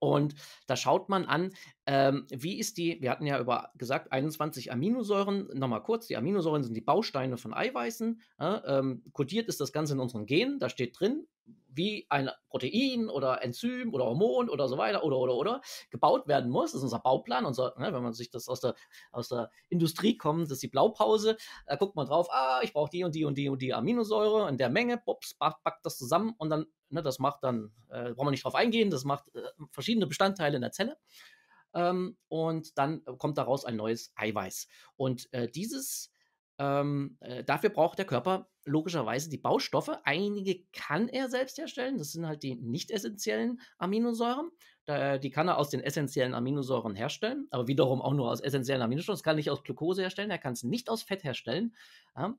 A: Und da schaut man an, ähm, wie ist die, wir hatten ja über gesagt, 21 Aminosäuren, nochmal kurz, die Aminosäuren sind die Bausteine von Eiweißen. Äh, ähm, kodiert ist das Ganze in unseren Genen, da steht drin, wie ein Protein oder Enzym oder Hormon oder so weiter oder oder oder gebaut werden muss. Das ist unser Bauplan, unser, ne, wenn man sich das aus der, aus der Industrie kommt, das ist die Blaupause, da guckt man drauf, ah, ich brauche die und die und die und die Aminosäure in der Menge, bops, packt das zusammen und dann, ne, das macht dann, äh, braucht man nicht drauf eingehen, das macht äh, verschiedene Bestandteile in der Zelle. Ähm, und dann kommt daraus ein neues Eiweiß. Und äh, dieses ähm, äh, dafür braucht der Körper logischerweise die Baustoffe. Einige kann er selbst herstellen. Das sind halt die nicht essentiellen Aminosäuren. Äh, die kann er aus den essentiellen Aminosäuren herstellen, aber wiederum auch nur aus essentiellen Aminosäuren. Das kann er nicht aus Glucose herstellen, er kann es nicht aus Fett herstellen.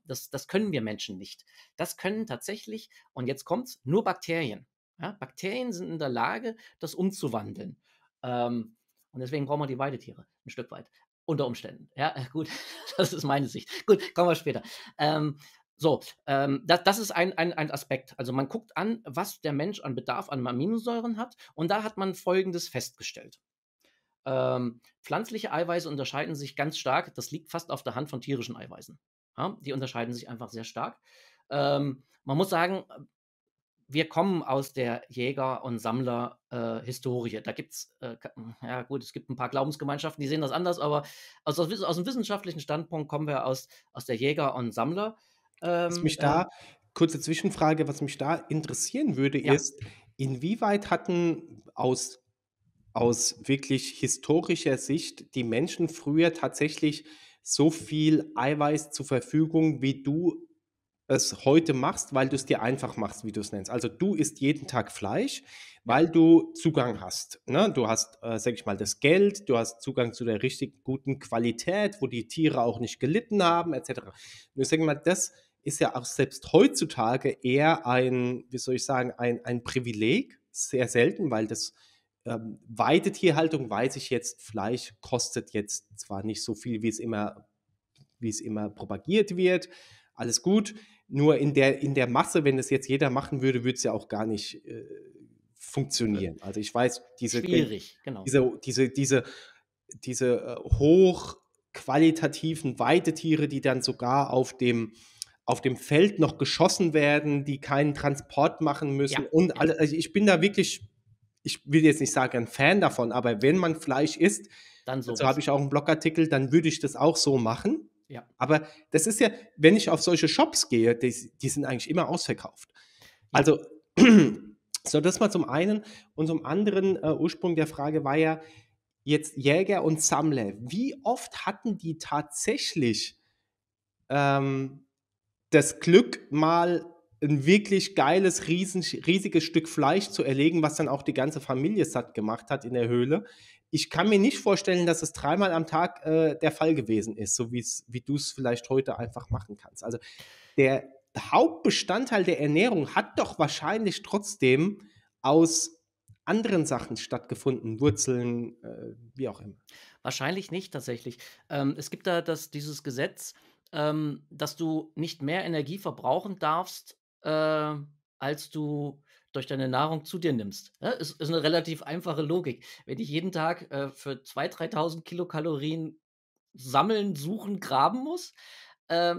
A: das, das können wir Menschen nicht. Das können tatsächlich, und jetzt kommt's, nur Bakterien. Bakterien sind in der Lage, das umzuwandeln. Ähm, und deswegen brauchen wir die Weidetiere ein Stück weit. Unter Umständen. Ja, gut, das ist meine Sicht. Gut, kommen wir später. Ähm, so, ähm, das, das, ist ein, ein, ein Aspekt. Also man guckt an, was der Mensch an Bedarf an Aminosäuren hat und da hat man Folgendes festgestellt. Ähm, pflanzliche Eiweiße unterscheiden sich ganz stark, das liegt fast auf der Hand von tierischen Eiweißen. Ja, die unterscheiden sich einfach sehr stark. Ähm, man muss sagen, wir kommen aus der Jäger- und Sammler-Historie. Äh, da gibt es, äh, ja gut, es gibt ein paar Glaubensgemeinschaften, die sehen das anders, aber aus, aus, aus dem wissenschaftlichen Standpunkt kommen wir aus, aus der Jäger-
B: und Sammler-Historie
A: was ähm, mich äh, da,
B: kurze Zwischenfrage, was mich da interessieren würde, ja. ist, inwieweit hatten aus, aus wirklich historischer Sicht die Menschen früher tatsächlich so viel Eiweiß zur Verfügung, wie du es heute machst, weil du es dir einfach machst, wie du es nennst. Also du isst jeden Tag Fleisch, weil du Zugang hast. Ne? Du hast, äh, sag ich mal, das Geld, du hast Zugang zu der richtig guten Qualität, wo die Tiere auch nicht gelitten haben, etc. ich sage mal, das ist ja auch selbst heutzutage eher ein, wie soll ich sagen, ein, ein Privileg, sehr selten, weil das ähm, Weidetierhaltung, weiß ich jetzt, Fleisch kostet jetzt zwar nicht so viel, wie es immer, wie es immer propagiert wird, alles gut, nur in der, in der Masse, wenn das jetzt jeder machen würde, würde es ja auch gar nicht äh, funktionieren. Also ich weiß, diese, Schwierig, genau. diese, diese, diese, diese äh, hochqualitativen Weidetiere, die dann sogar auf dem auf dem Feld noch geschossen werden, die keinen Transport machen müssen. Ja. Und alle, also ich bin da wirklich, ich will jetzt nicht sagen ein Fan davon, aber wenn man Fleisch isst, dann so habe ich auch einen Blogartikel, dann würde ich das auch so machen. Ja. Aber das ist ja, wenn ich auf solche Shops gehe, die, die sind eigentlich immer ausverkauft. Also, so das mal zum einen. Und zum anderen äh, Ursprung der Frage war ja jetzt Jäger und Sammler. Wie oft hatten die tatsächlich ähm, das Glück, mal ein wirklich geiles, riesen, riesiges Stück Fleisch zu erlegen, was dann auch die ganze Familie satt gemacht hat in der Höhle. Ich kann mir nicht vorstellen, dass es dreimal am Tag äh, der Fall gewesen ist, so wie du es vielleicht heute einfach machen kannst. Also der Hauptbestandteil der Ernährung hat doch wahrscheinlich trotzdem aus anderen Sachen stattgefunden, Wurzeln, äh, wie auch
A: immer. Wahrscheinlich nicht tatsächlich. Ähm, es gibt da das, dieses Gesetz, ähm, dass du nicht mehr Energie verbrauchen darfst, äh, als du durch deine Nahrung zu dir nimmst. Ja, ne? ist, ist, eine relativ einfache Logik. Wenn ich jeden Tag äh, für 2.000, 3.000 Kilokalorien sammeln, suchen, graben muss äh,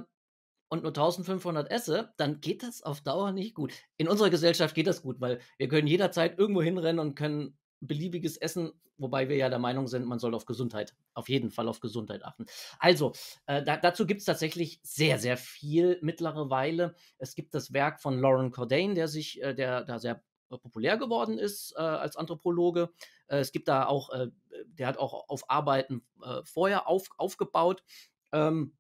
A: und nur 1.500 esse, dann geht das auf Dauer nicht gut. In unserer Gesellschaft geht das gut, weil wir können jederzeit irgendwo hinrennen und können beliebiges Essen, wobei wir ja der Meinung sind, man soll auf Gesundheit, auf jeden Fall auf Gesundheit achten. Also, äh, da, dazu gibt es tatsächlich sehr, sehr viel mittlere Weile. Es gibt das Werk von Lauren Cordain, der sich, äh, der da sehr äh, populär geworden ist äh, als Anthropologe. Äh, es gibt da auch, äh, der hat auch auf Arbeiten vorher auf, aufgebaut. Ähm,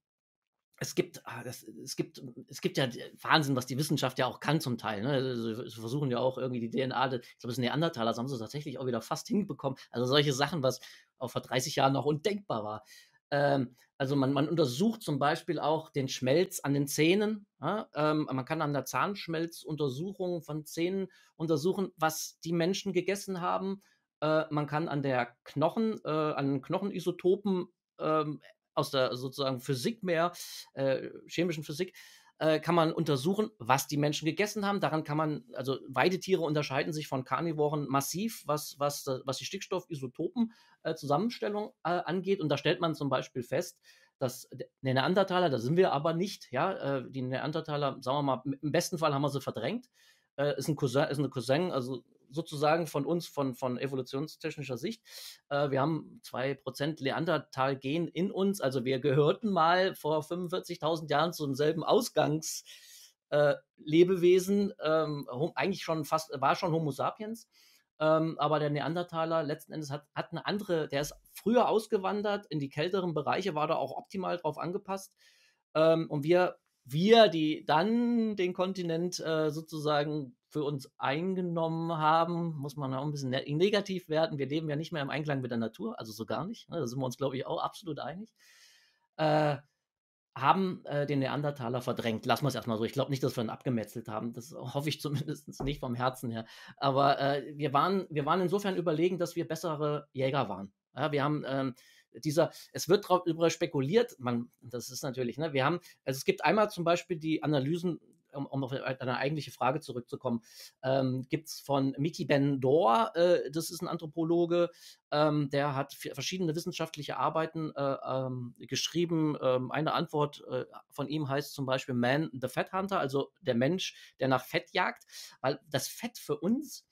A: es gibt, ah, das, es gibt, es gibt ja Wahnsinn, was die Wissenschaft ja auch kann zum Teil. Ne? Also, sie versuchen ja auch irgendwie die DNA, ich glaube, das Neandertaler, das haben sie tatsächlich auch wieder fast hinbekommen. Also solche Sachen, was auch vor 30 Jahren noch undenkbar war. Ähm, also man, man, untersucht zum Beispiel auch den Schmelz an den Zähnen. Ja? Ähm, man kann an der Zahnschmelzuntersuchung von Zähnen untersuchen, was die Menschen gegessen haben. Äh, man kann an der Knochen, äh, an Knochenisotopen ähm, aus der also sozusagen Physik mehr, äh, chemischen Physik, äh, kann man untersuchen, was die Menschen gegessen haben. Daran kann man, also Weidetiere unterscheiden sich von Karnivoren massiv, was, was, äh, was die Stickstoffisotopen-Zusammenstellung äh, äh, angeht. Und da stellt man zum Beispiel fest, dass Neandertaler, da sind wir aber nicht, ja, äh, die Neandertaler, sagen wir mal, im besten Fall haben wir sie verdrängt, ist ein Cousin, ist eine Cousin, also sozusagen von uns, von, von evolutionstechnischer Sicht. Äh, wir haben 2% Leandertal-Gen in uns. Also wir gehörten mal vor 45.000 Jahren zu demselben Ausgangslebewesen. Äh, ähm, eigentlich schon fast, war schon Homo sapiens, ähm, aber der Neandertaler letzten Endes hat, hat eine andere, der ist früher ausgewandert in die kälteren Bereiche, war da auch optimal drauf angepasst. Ähm, und wir wir, die dann den Kontinent äh, sozusagen für uns eingenommen haben, muss man auch ein bisschen ne negativ werden. Wir leben ja nicht mehr im Einklang mit der Natur, also so gar nicht. Ne? Da sind wir uns, glaube ich, auch absolut einig. Äh, haben äh, den Neandertaler verdrängt. Lassen wir es erstmal so. Ich glaube nicht, dass wir ihn abgemetzelt haben. Das hoffe ich zumindest nicht vom Herzen her. Aber äh, wir, waren, wir waren insofern überlegen, dass wir bessere Jäger waren. Ja, wir haben ähm, dieser, es wird darüber spekuliert, man, das ist natürlich, ne, wir haben, also es gibt einmal zum Beispiel die Analysen, um, um auf eine eigentliche Frage zurückzukommen, ähm, gibt es von Mickey Bendor, äh, das ist ein Anthropologe, ähm, der hat verschiedene wissenschaftliche Arbeiten äh, ähm, geschrieben. Ähm, eine Antwort äh, von ihm heißt zum Beispiel Man the Fat Hunter, also der Mensch, der nach Fett jagt, weil das Fett für uns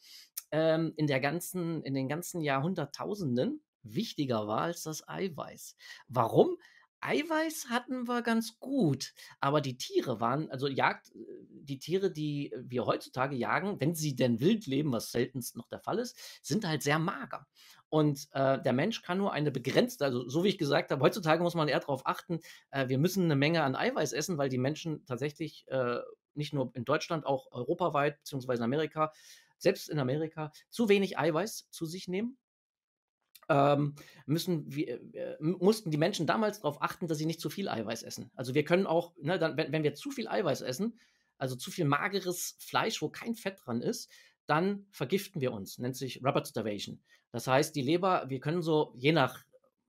A: ähm, in der ganzen, in den ganzen Jahrhunderttausenden wichtiger war als das Eiweiß. Warum? Eiweiß hatten wir ganz gut, aber die Tiere waren, also Jagd, äh, die Tiere, die wir heutzutage jagen, wenn sie denn wild leben, was seltenst noch der Fall ist, sind halt sehr mager. Und äh, der Mensch kann nur eine begrenzte, also so wie ich gesagt habe, heutzutage muss man eher darauf achten, äh, wir müssen eine Menge an Eiweiß essen, weil die Menschen tatsächlich äh, nicht nur in Deutschland, auch europaweit, beziehungsweise in Amerika, selbst in Amerika, zu wenig Eiweiß zu sich nehmen ähm, müssen wir, äh, mussten die Menschen damals darauf achten, dass sie nicht zu viel Eiweiß essen. Also wir können auch, ne, dann, wenn, wenn wir zu viel Eiweiß essen, also zu viel mageres Fleisch, wo kein Fett dran ist, dann vergiften wir uns, nennt sich Rubber Starvation. Das heißt, die Leber, wir können so, je nach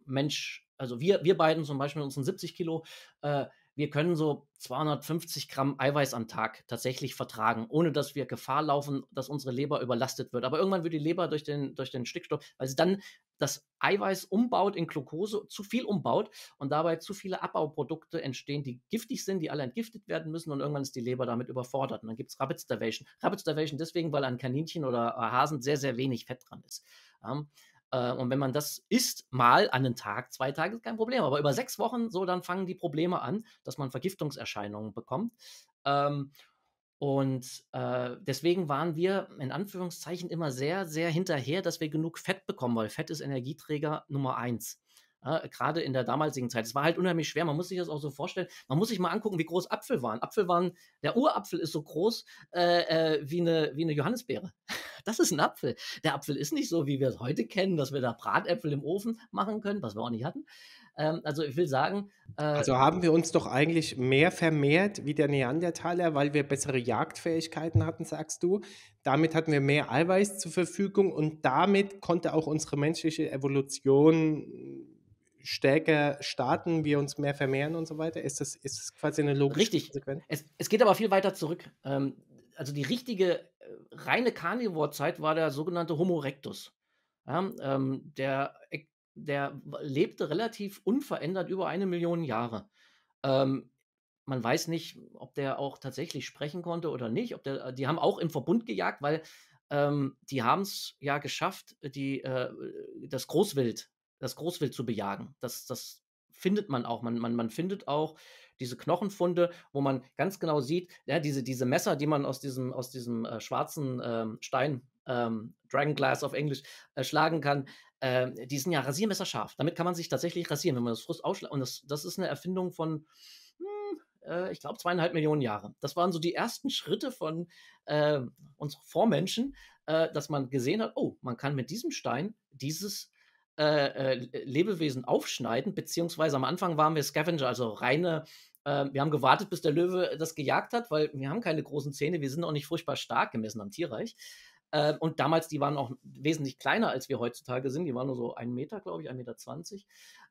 A: Mensch, also wir, wir beiden zum Beispiel, uns sind 70 Kilo, äh, wir können so 250 Gramm Eiweiß am Tag tatsächlich vertragen, ohne dass wir Gefahr laufen, dass unsere Leber überlastet wird. Aber irgendwann wird die Leber durch den, durch den Stickstoff, weil also sie dann das Eiweiß umbaut in Glucose, zu viel umbaut und dabei zu viele Abbauprodukte entstehen, die giftig sind, die alle entgiftet werden müssen und irgendwann ist die Leber damit überfordert. Und dann gibt es Rabbit Starvation. Rabbit Starvation deswegen, weil an Kaninchen oder äh, Hasen sehr, sehr wenig Fett dran ist. Ähm, äh, und wenn man das isst, mal an den Tag, zwei Tage, kein Problem. Aber über sechs Wochen, so, dann fangen die Probleme an, dass man Vergiftungserscheinungen bekommt. Ähm, und äh, deswegen waren wir in Anführungszeichen immer sehr, sehr hinterher, dass wir genug Fett bekommen, weil Fett ist Energieträger Nummer eins. Ja, ne? gerade in der damaligen Zeit. Es war halt unheimlich schwer. Man muss sich das auch so vorstellen. Man muss sich mal angucken, wie groß Apfel waren. Apfel waren, der Urapfel ist so groß äh, äh wie, eine, wie eine Johannisbeere. Das ist ein Apfel. Der Apfel ist nicht so, wie wir es heute kennen, dass wir da Bratäpfel
B: im Ofen machen können, was wir auch nicht hatten, ähm, also ich will sagen. Äh, also haben wir uns doch eigentlich mehr vermehrt wie der Neandertaler, weil wir bessere Jagdfähigkeiten hatten, sagst du. Damit hatten wir mehr Eiweiß zur Verfügung und damit konnte auch unsere menschliche Evolution stärker starten, wir uns mehr vermehren und so weiter? Ist das, ist das quasi eine logische Richtig. Konsequenz? Es, es geht aber viel weiter zurück. Ähm, also die richtige, äh,
A: reine Carnivore-Zeit war der sogenannte Homo erectus. Ja, ähm, der der lebte relativ unverändert über eine Million Jahre. Ähm, man weiß nicht, ob der auch tatsächlich sprechen konnte oder nicht. Ob der, äh, die haben auch im Verbund gejagt, weil ähm, die haben es ja geschafft, die, äh, äh, das Großwild, das Großwild zu bejagen. Das, das findet man auch. Man, man, man findet auch diese Knochenfunde, wo man ganz genau sieht, ja, diese, diese Messer, die man aus diesem, aus diesem äh, schwarzen ähm, Stein, ähm, Dragon Glass auf Englisch, äh, schlagen kann, äh, die sind ja Rasiermesser scharf. Damit kann man sich tatsächlich rasieren, wenn man das Frust ausschlägt. Und das, das ist eine Erfindung von, hm, äh, ich glaube, zweieinhalb Millionen Jahre. Das waren so die ersten Schritte von äh, uns Vormenschen, äh, dass man gesehen hat, oh, man kann mit diesem Stein dieses äh, äh Lebewesen aufschneiden, beziehungsweise am Anfang waren wir Scavenger, also reine ähm, wir haben gewartet, bis der Löwe das gejagt hat, weil wir haben keine großen Zähne, wir sind auch nicht furchtbar stark gemessen am Tierreich. Äh, und damals, die waren auch wesentlich kleiner, als wir heutzutage sind. Die waren nur so einen Meter, glaube ich, 1,20 Meter.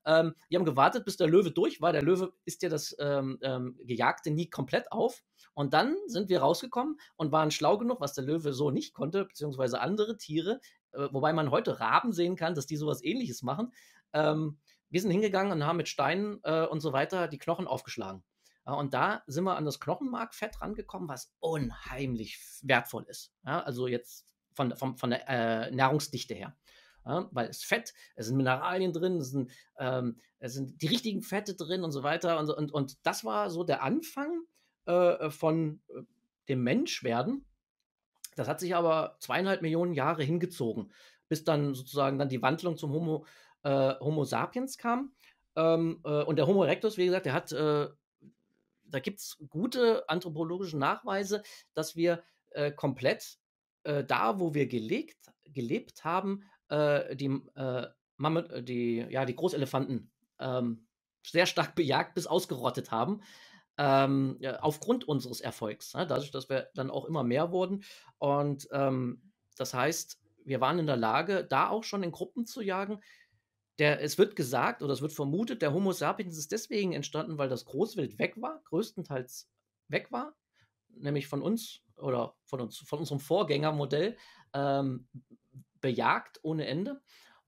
A: Ähm, die haben gewartet, bis der Löwe durch war. Der Löwe ist ja das ähm, ähm, Gejagte nie komplett auf. Und dann sind wir rausgekommen und waren schlau genug, was der Löwe so nicht konnte, beziehungsweise andere Tiere, äh, wobei man heute Raben sehen kann, dass die sowas ähnliches machen. Ähm, wir sind hingegangen und haben mit Steinen äh, und so weiter die Knochen aufgeschlagen. und da sind wir an das Knochenmarkfett rangekommen, was unheimlich wertvoll ist. Ja, also jetzt von, von, von der äh, Nahrungsdichte her. Ja, weil es Fett, es sind Mineralien drin, es sind, ähm, es sind die richtigen Fette drin und so weiter. Und, und, und das war so der Anfang äh, von äh, dem Menschwerden. Das hat sich aber zweieinhalb Millionen Jahre hingezogen, bis dann sozusagen dann die Wandlung zum Homo, äh, Homo sapiens kam. Ähm, äh, und der Homo erectus, wie gesagt, der hat, äh, da gibt es gute anthropologische Nachweise, dass wir äh, komplett äh, da, wo wir gelegt, gelebt haben, äh, die, äh, Mammut, äh, die, ja, die Großelefanten ähm, sehr stark bejagt bis ausgerottet haben. Ähm, ja, aufgrund unseres Erfolgs, ne? dadurch, dass wir dann auch immer mehr wurden. Und ähm, das heißt, wir waren in der Lage, da auch schon in Gruppen zu jagen. Der, es wird gesagt oder es wird vermutet, der Homo sapiens ist deswegen entstanden, weil das Großwild weg war, größtenteils weg war nämlich von uns oder von uns, von unserem Vorgängermodell ähm, bejagt ohne Ende.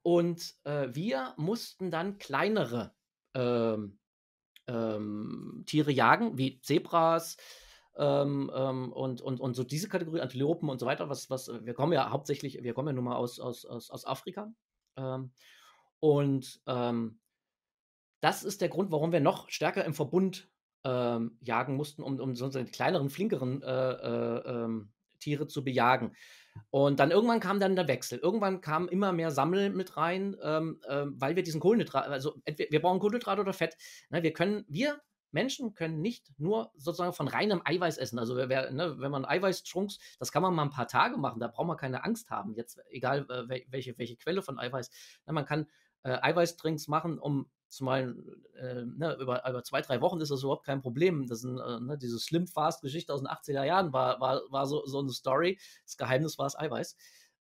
A: Und äh, wir mussten dann kleinere ähm, ähm, Tiere jagen, wie Zebras ähm, ähm, und, und, und so diese Kategorie, Antilopen und so weiter, was, was, äh, wir kommen ja hauptsächlich, wir kommen ja nun mal aus, aus, aus, aus Afrika. Ähm, und das ist der Grund, warum wir noch stärker im Verbund ähm, jagen mussten, um, um sonst die kleineren, flinkeren äh, äh, ähm, Tiere zu bejagen. Und dann irgendwann kam dann der Wechsel. Irgendwann kam immer mehr Sammel mit rein, ähm, ähm, weil wir diesen Kohlenhydrat, also wir brauchen Kohlenhydrat oder Fett. Ne, wir können, wir Menschen können nicht nur sozusagen von reinem Eiweiß essen. Also wer, ne, wenn man Eiweißtrunks, das kann man mal ein paar Tage machen, da braucht man keine Angst haben, jetzt egal äh, welche, welche Quelle von Eiweiß. Ne, man kann äh, Eiweißtrinks machen, um zumal äh, ne, über, über zwei, drei Wochen ist das überhaupt kein Problem. Das sind, äh, ne, diese Slim-Fast-Geschichte aus den 80er Jahren war, war, war so, so eine Story. Das Geheimnis war das Eiweiß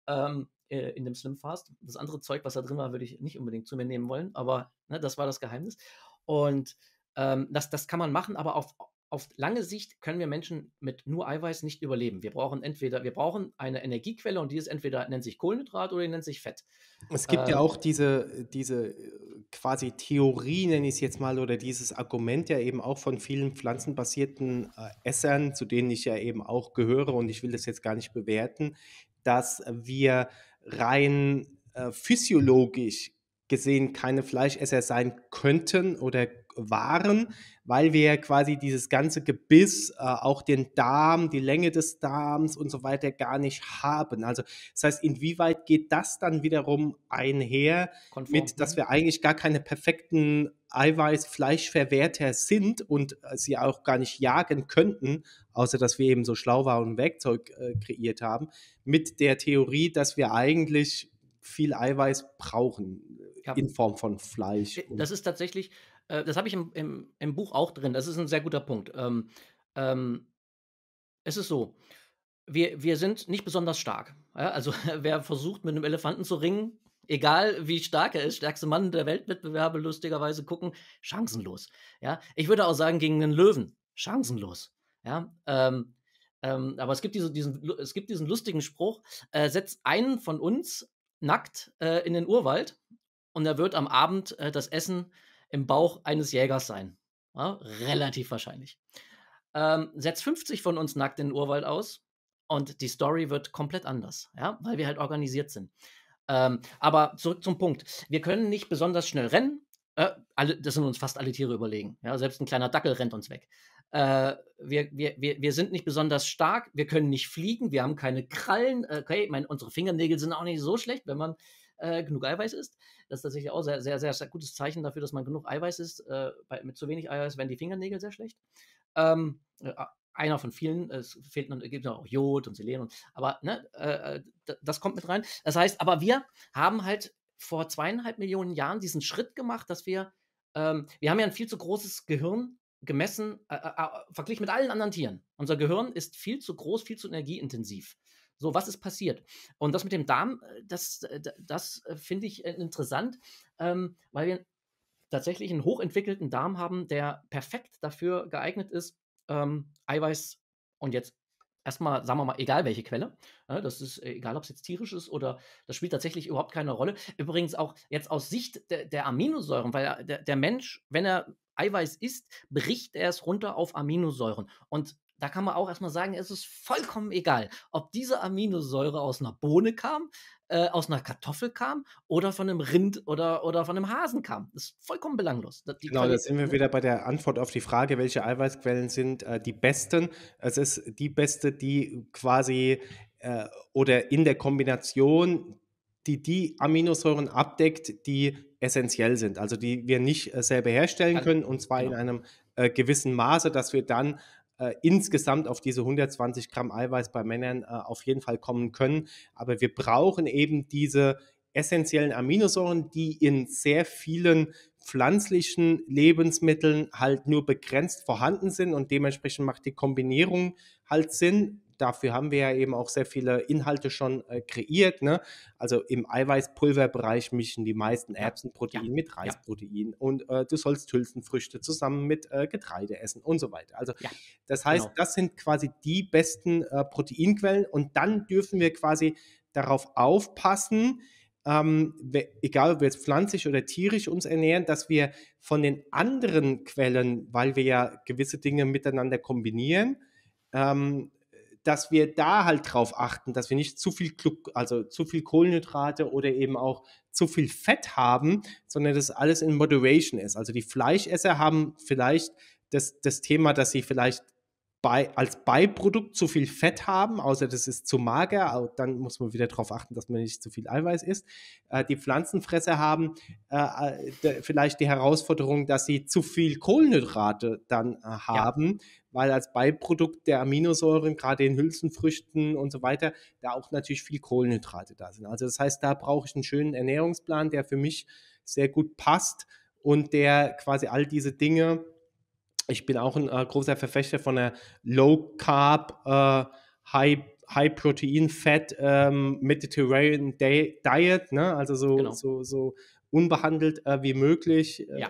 A: ähm, äh, in dem Slim-Fast. Das andere Zeug, was da drin war, würde ich nicht unbedingt zu mir nehmen wollen, aber ne, das war das Geheimnis. Und ähm, das, das kann man machen, aber auf, auf lange Sicht können wir Menschen mit nur Eiweiß nicht überleben. Wir brauchen entweder, wir brauchen eine Energiequelle und dieses entweder nennt sich Kohlenhydrat oder nennt sich Fett.
B: Es gibt ähm, ja auch diese, diese äh, quasi Theorie, nenne ich es jetzt mal, oder dieses Argument ja eben auch von vielen pflanzenbasierten äh, Essern, zu denen ich ja eben auch gehöre und ich will das jetzt gar nicht bewerten, dass wir rein äh, physiologisch gesehen keine Fleischesser sein könnten oder waren, weil wir quasi dieses ganze Gebiss, äh, auch den Darm, die Länge des Darms und so weiter gar nicht haben. Also das heißt, inwieweit geht das dann wiederum einher Konform, mit, dass ne? wir eigentlich gar keine perfekten Eiweiß-Fleischverwerter sind und äh, sie auch gar nicht jagen könnten, außer dass wir eben so schlau waren und Werkzeug äh, kreiert haben, mit der Theorie, dass wir eigentlich viel Eiweiß brauchen ja. in Form von Fleisch. Äh,
A: das ist tatsächlich, äh, das habe ich im, im, im, Buch auch drin. Das ist ein sehr guter Punkt. Ähm, ähm, es ist so, wir, wir sind nicht besonders stark. Ja, also wer versucht, mit einem Elefanten zu ringen, egal wie stark er ist, stärkste Mann der Weltwettbewerbe, lustigerweise gucken, chancenlos. Ja, ich würde auch sagen, gegen einen Löwen, chancenlos. Ja, ähm, ähm, aber es gibt, diese, diesen, es gibt diesen lustigen Spruch, äh, setzt einen von uns nackt äh, in den Urwald und er wird am Abend äh, das Essen im Bauch eines Jägers sein. Ja, relativ wahrscheinlich. Ähm, setzt 50 von uns nackt in den Urwald aus und die Story wird komplett anders, ja, weil wir halt organisiert sind. Ähm, aber zurück zum Punkt. Wir können nicht besonders schnell rennen. Äh, alle, das sind uns fast alle Tiere überlegen. Ja, selbst ein kleiner Dackel rennt uns weg äh, wir, wir, wir, wir sind nicht besonders stark, wir können nicht fliegen, wir haben keine Krallen. Äh, okay, ich meine, unsere Fingernägel sind auch nicht so schlecht, wenn man äh, genug Eiweiß isst. Das ist tatsächlich auch sehr, sehr, sehr, sehr gutes Zeichen dafür, dass man genug Eiweiß isst. Äh, bei, mit zu wenig Eiweiß werden die Fingernägel sehr schlecht. Ähm, äh, einer von vielen, es fehlt noch, gibt noch Jod und Selen und, aber ne, äh, äh das kommt mit rein. Das heißt, aber wir haben halt vor zweieinhalb Millionen Jahren diesen Schritt gemacht, dass wir, ähm, wir haben ja ein viel zu großes Gehirn gemessen, äh, äh, verglichen mit allen anderen Tieren. Unser Gehirn ist viel zu groß, viel zu energieintensiv. So, was ist passiert? Und das mit dem Darm, äh, das, äh, das, äh, finde ich interessant, ähm, weil wir tatsächlich einen hochentwickelten Darm haben, der perfekt dafür geeignet ist, ähm, Eiweiß und jetzt erstmal, sagen wir mal, egal welche Quelle. Ne, das ist äh, egal, ob es jetzt tierisch ist oder das spielt tatsächlich überhaupt keine Rolle. Übrigens auch jetzt aus Sicht der, der Aminosäuren, weil äh, der, der Mensch, wenn er Eiweiß isst, bricht er es runter auf Aminosäuren. Und da kann man auch erstmal sagen, es ist vollkommen egal, ob diese Aminosäure aus einer Bohne kam, äh, aus einer Kartoffel kam oder von einem Rind oder, oder von einem Hasen kam. Das ist vollkommen belanglos. Die genau, da sind wir ne? wieder bei
B: der Antwort auf die Frage, welche Eiweißquellen sind äh, die besten. Es ist die beste, die quasi äh, oder in der Kombination die die Aminosäuren abdeckt, die essentiell sind, also die wir nicht äh, selber herstellen können, und zwar genau. in einem äh, gewissen Maße, dass wir dann äh, insgesamt auf diese 120 Gramm Eiweiß bei Männern äh, auf jeden Fall kommen können. Aber wir brauchen eben diese essentiellen Aminosäuren, die in sehr vielen pflanzlichen Lebensmitteln halt nur begrenzt vorhanden sind und dementsprechend macht die Kombinierung halt Sinn dafür haben wir ja eben auch sehr viele Inhalte schon äh, kreiert. Ne? Also im Eiweißpulverbereich mischen die meisten Erbsenprotein ja. mit Reisprotein ja. und äh, du sollst Hülsenfrüchte zusammen mit äh, Getreide essen und so weiter. Also ja. das heißt, genau. das sind quasi die besten äh, Proteinquellen und dann dürfen wir quasi darauf aufpassen, ähm, egal ob wir jetzt pflanzlich oder tierisch uns ernähren, dass wir von den anderen Quellen, weil wir ja gewisse Dinge miteinander kombinieren, ähm, dass wir da halt drauf achten, dass wir nicht zu viel, also zu viel Kohlenhydrate oder eben auch zu viel Fett haben, sondern dass alles in Moderation ist. Also die Fleischesser haben vielleicht das, das Thema, dass sie vielleicht bei, als Beiprodukt zu viel Fett haben, außer das ist zu mager, dann muss man wieder darauf achten, dass man nicht zu viel Eiweiß isst. Äh, die Pflanzenfresser haben äh, äh vielleicht die Herausforderung, dass sie zu viel Kohlenhydrate dann äh, haben, ja. weil als Beiprodukt der Aminosäuren, gerade in Hülsenfrüchten und so weiter, da auch natürlich viel Kohlenhydrate da sind. Also das heißt, da brauche ich einen schönen Ernährungsplan, der für mich sehr gut passt und der quasi all diese Dinge ich bin auch ein äh, großer Verfechter von der Low Carb, äh, High, High Protein Fat ähm, Mediterranean Day, Diet, ne? also so, genau. so, so unbehandelt äh, wie möglich. Ähm, ja.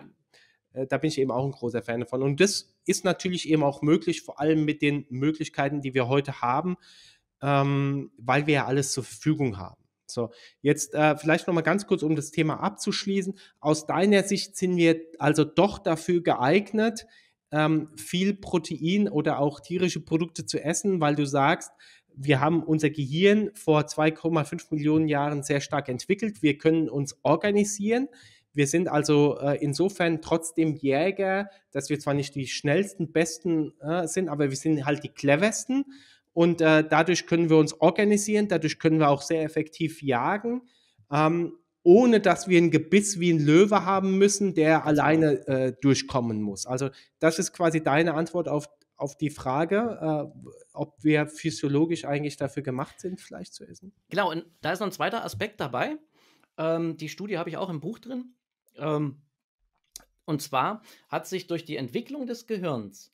B: Äh, da bin ich eben auch ein großer Fan davon. Und das ist natürlich eben auch möglich, vor allem mit den Möglichkeiten, die wir heute haben, ähm, weil wir ja alles zur Verfügung haben. So, jetzt äh, vielleicht nochmal ganz kurz, um das Thema abzuschließen. Aus deiner Sicht sind wir also doch dafür geeignet, ähm, viel Protein oder auch tierische Produkte zu essen, weil du sagst, wir haben unser Gehirn vor 2,5 Millionen Jahren sehr stark entwickelt. Wir können uns organisieren. Wir sind also äh, insofern trotzdem Jäger, dass wir zwar nicht die schnellsten, besten äh, sind, aber wir sind halt die cleversten. Und äh, dadurch können wir uns organisieren, dadurch können wir auch sehr effektiv jagen. Ähm, ohne dass wir ein Gebiss wie ein Löwe haben müssen, der genau. alleine äh, durchkommen muss. Also das ist quasi deine Antwort auf, auf die Frage, äh, ob wir physiologisch eigentlich dafür gemacht sind, Fleisch zu essen.
A: Genau, und da ist noch ein zweiter Aspekt dabei. Ähm, die Studie habe ich auch im Buch drin. Ähm, und zwar hat sich durch die Entwicklung des Gehirns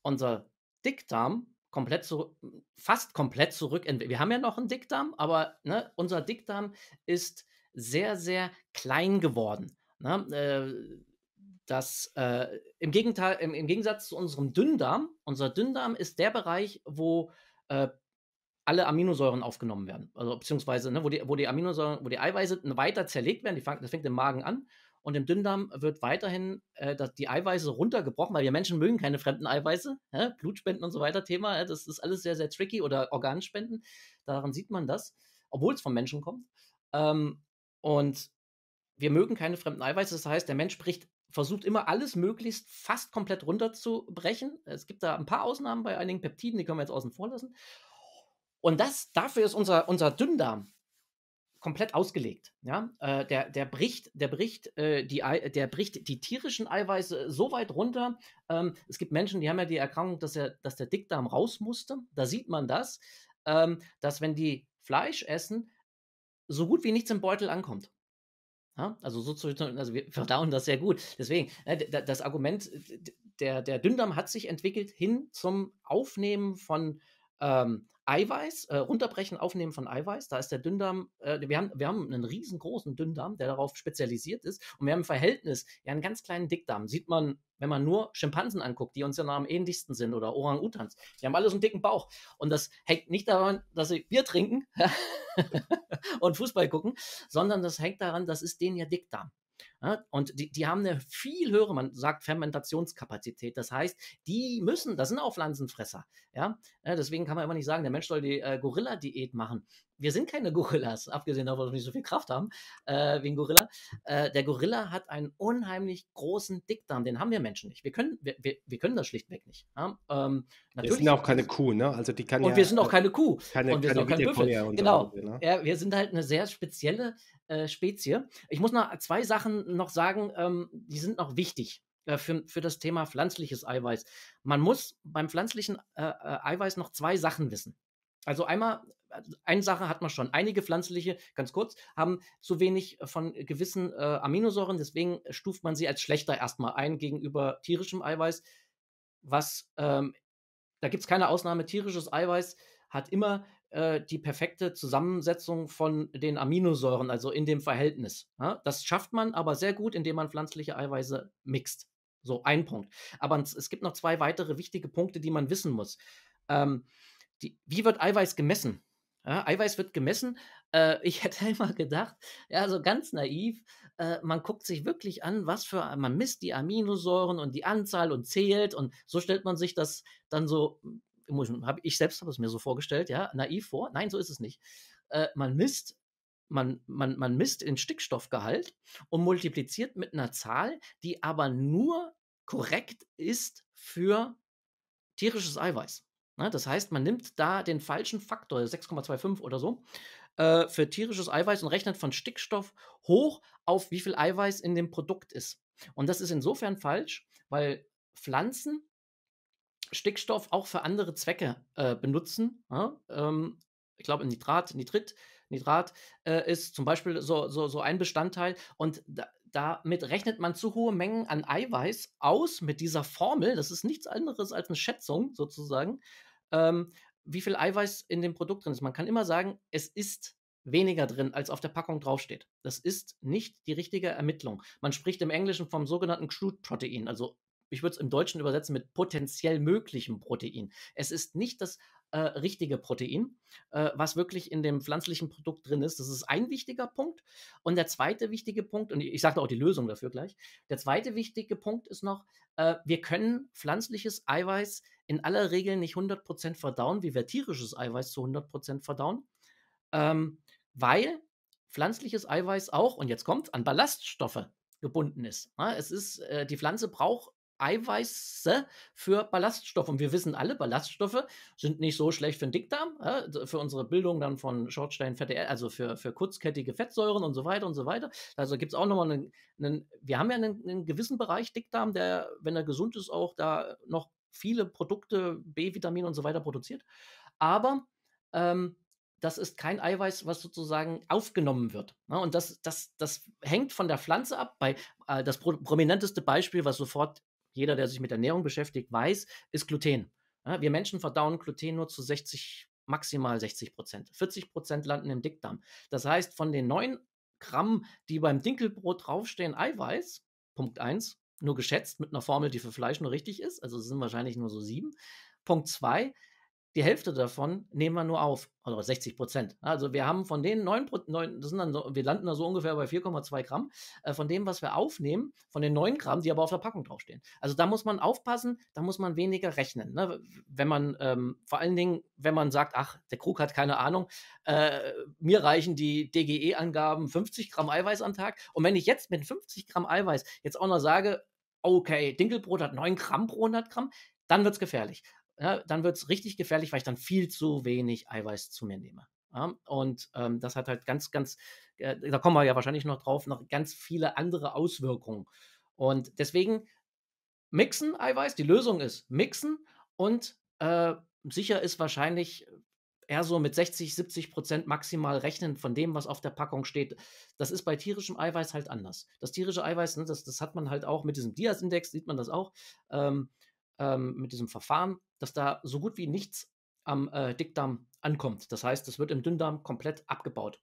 A: unser Dickdarm komplett zu, fast komplett zurückentwickelt. Wir haben ja noch einen Dickdarm, aber ne, unser Dickdarm ist sehr, sehr klein geworden. Na, ne? äh, das, äh, im, Gegenteil, im, im, Gegensatz zu unserem Dünndarm, unser Dünndarm ist der Bereich, wo äh, alle Aminosäuren aufgenommen werden. Also beziehungsweise, ne, wo, die, wo die Aminosäuren, wo die Eiweiße weiter zerlegt werden, die fang, das fängt im Magen an. Und im Dünndarm wird weiterhin äh, das, die Eiweiße runtergebrochen, weil wir Menschen mögen keine fremden Eiweiße. Hä? Ne? Blutspenden und so weiter, Thema. Hä? Das ist alles sehr, sehr tricky. Oder Organspenden. Daran sieht man das, obwohl es von Menschen kommt. Ähm, und wir mögen keine fremden Eiweiße. Das heißt, der Mensch spricht, versucht immer alles möglichst fast komplett runterzubrechen. Es gibt da ein paar Ausnahmen bei einigen Peptiden, die können wir jetzt außen vor lassen. Und das, dafür ist unser, unser Dünndarm komplett ausgelegt. Ja? Äh, der, der bricht, der bricht, äh, die, der bricht die tierischen Eiweiße so weit runter. Ähm, es gibt Menschen, die haben ja die Erkrankung, dass, er, dass der Dickdarm raus musste. Da sieht man das, ähm, dass wenn die Fleisch essen, so gut wie nichts im Beutel ankommt. Ja, also, so, also wir verdauen das sehr gut. Deswegen, ne, das Argument, der, der Dünndarm hat sich entwickelt hin zum Aufnehmen von ähm, Eiweiß, äh, runterbrechen, aufnehmen von Eiweiß. Da ist der Dünndarm, äh, wir, haben, wir haben einen riesengroßen Dünndarm, der darauf spezialisiert ist. Und wir haben im Verhältnis ja einen ganz kleinen Dickdarm. Sieht man, wenn man nur Schimpansen anguckt, die uns ja am ähnlichsten sind oder Orang-Utans. Die haben alle so einen dicken Bauch. Und das hängt nicht daran, dass sie Bier trinken und Fußball gucken, sondern das hängt daran, das ist denen ja Dickdarm. Ne? Und die, die haben eine viel höhere, man sagt, Fermentationskapazität. Das heißt, die müssen, das sind auch Pflanzenfresser. Ja? Äh, deswegen kann man immer nicht sagen, der Mensch soll die äh, Gorilla-Diät machen wir sind keine Gorillas, abgesehen davon, dass wir nicht so viel Kraft haben äh, wie ein Gorilla. Äh, der Gorilla hat einen unheimlich großen Dickdarm, den haben wir Menschen nicht. Wir können, wir, wir, wir können das schlichtweg nicht. Ja?
B: Ähm, wir sind auch keine Kuh, ne? Also die kann und ja, wir sind auch äh, keine Kuh. Keine, und wir keine sind auch kein Büffel. Genau. ne?
A: ja, wir sind halt eine sehr spezielle äh, Spezie. Ich muss noch zwei Sachen noch sagen, ähm, die sind noch wichtig. Äh, für, für, das Thema pflanzliches Eiweiß. Man muss beim pflanzlichen äh, Eiweiß noch zwei Sachen wissen. Also einmal also, eine Sache hat man schon. Einige pflanzliche, ganz kurz, haben zu wenig von gewissen äh, Aminosäuren, deswegen stuft man sie als schlechter erstmal ein gegenüber tierischem Eiweiß. Was, ähm, da gibt es keine Ausnahme, tierisches Eiweiß hat immer äh, die perfekte Zusammensetzung von den Aminosäuren, also in dem Verhältnis. Ja? Ne? Das schafft man aber sehr gut, indem man pflanzliche Eiweiße mixt. So ein Punkt. Aber es gibt noch zwei weitere wichtige Punkte, die man wissen muss. Ähm, die, wie wird Eiweiß gemessen? Ja, Eiweiß wird gemessen. Äh, ich hätte immer gedacht, ja, so ganz naiv, äh, man guckt sich wirklich an, was für, man misst die Aminosäuren und die Anzahl und zählt und so stellt man sich das dann so, hm, hab, ich selbst habe es mir so vorgestellt, ja, naiv vor. Nein, so ist es nicht. Äh, man misst man, man, man misst den Stickstoffgehalt und multipliziert mit einer Zahl, die aber nur korrekt ist für tierisches Eiweiß. Ne? Das heißt, man nimmt da den falschen Faktor, 6,25 oder so, äh, für tierisches Eiweiß und rechnet von Stickstoff hoch auf wie viel Eiweiß in dem Produkt ist. Und das ist insofern falsch, weil Pflanzen Stickstoff auch für andere Zwecke äh, benutzen. Ja? Ne? Ähm, ich glaube, Nitrat, Nitrit, Nitrat äh, ist zum Beispiel so, so, so ein Bestandteil. Und da, damit rechnet man zu hohe Mengen an Eiweiß aus mit dieser Formel. Das ist nichts anderes als eine Schätzung sozusagen ähm, wie viel Eiweiß in dem Produkt drin ist. Man kann immer sagen, es ist weniger drin, als auf der Packung draufsteht. Das ist nicht die richtige Ermittlung. Man spricht im Englischen vom sogenannten Crude Protein, also ich würde es im Deutschen übersetzen mit potenziell möglichem Protein. Es ist nicht das äh, richtige Protein, äh, was wirklich in dem pflanzlichen Produkt drin ist. Das ist ein wichtiger Punkt. Und der zweite wichtige Punkt, und ich sage auch die Lösung dafür gleich, der zweite wichtige Punkt ist noch, äh, wir können pflanzliches Eiweiß in aller Regel nicht 100% verdauen, wie wir tierisches Eiweiß zu 100% verdauen, ähm, weil pflanzliches Eiweiß auch, und jetzt kommt, an Ballaststoffe gebunden ist. Ja, ne? es ist, äh, die Pflanze braucht Eiweiße für Ballaststoffe. Und wir wissen alle, Ballaststoffe sind nicht so schlecht für den Dickdarm, ja, für unsere Bildung dann von Schornsteinfette, also für, für kurzkettige Fettsäuren und so weiter und so weiter. Also gibt es auch nochmal einen, einen, wir haben ja einen, einen, gewissen Bereich Dickdarm, der, wenn er gesund ist, auch da noch viele Produkte, B-Vitamine und so weiter produziert. Aber ähm, das ist kein Eiweiß, was sozusagen aufgenommen wird. Ja, ne? und das, das, das hängt von der Pflanze ab. Bei, äh, das pro prominenteste Beispiel, was sofort jeder, der sich mit Ernährung beschäftigt, weiß, ist Gluten. Ja, ne? wir Menschen verdauen Gluten nur zu 60, maximal 60 Prozent. 40 Prozent landen im Dickdarm. Das heißt, von den 9 Gramm, die beim Dinkelbrot draufstehen, Eiweiß, Punkt 1, nur geschätzt mit einer Formel, die für Fleisch nur richtig ist. Also es sind wahrscheinlich nur so sieben. Punkt zwei, die Hälfte davon nehmen wir nur auf, oder also 60 Prozent. Also wir haben von den 9, 9 das sind dann so, wir landen da so ungefähr bei 4,2 Gramm, äh, von dem, was wir aufnehmen, von den 9 Gramm, die aber auf der Packung draufstehen. Also da muss man aufpassen, da muss man weniger rechnen. Ne? Wenn man, ähm, vor allen Dingen, wenn man sagt, ach, der Krug hat keine Ahnung, äh, mir reichen die DGE-Angaben 50 Gramm Eiweiß am Tag. Und wenn ich jetzt mit 50 Gramm Eiweiß jetzt auch noch sage, okay, Dinkelbrot hat 9 Gramm pro 100 Gramm, dann wird es gefährlich ja, ne, dann wird es richtig gefährlich, weil ich dann viel zu wenig Eiweiß zu mir nehme. Ja, und ähm, das hat halt ganz, ganz, äh, da kommen wir ja wahrscheinlich noch drauf, noch ganz viele andere Auswirkungen. Und deswegen mixen Eiweiß, die Lösung ist mixen und äh, sicher ist wahrscheinlich eher so mit 60, 70 Prozent maximal rechnen von dem, was auf der Packung steht. Das ist bei tierischem Eiweiß halt anders. Das tierische Eiweiß, ne, das, das hat man halt auch mit diesem Dias-Index, sieht man das auch. Ähm, ähm, mit diesem Verfahren, dass da so gut wie nichts am äh, Dickdarm ankommt. Das heißt, es wird im Dünndarm komplett abgebaut.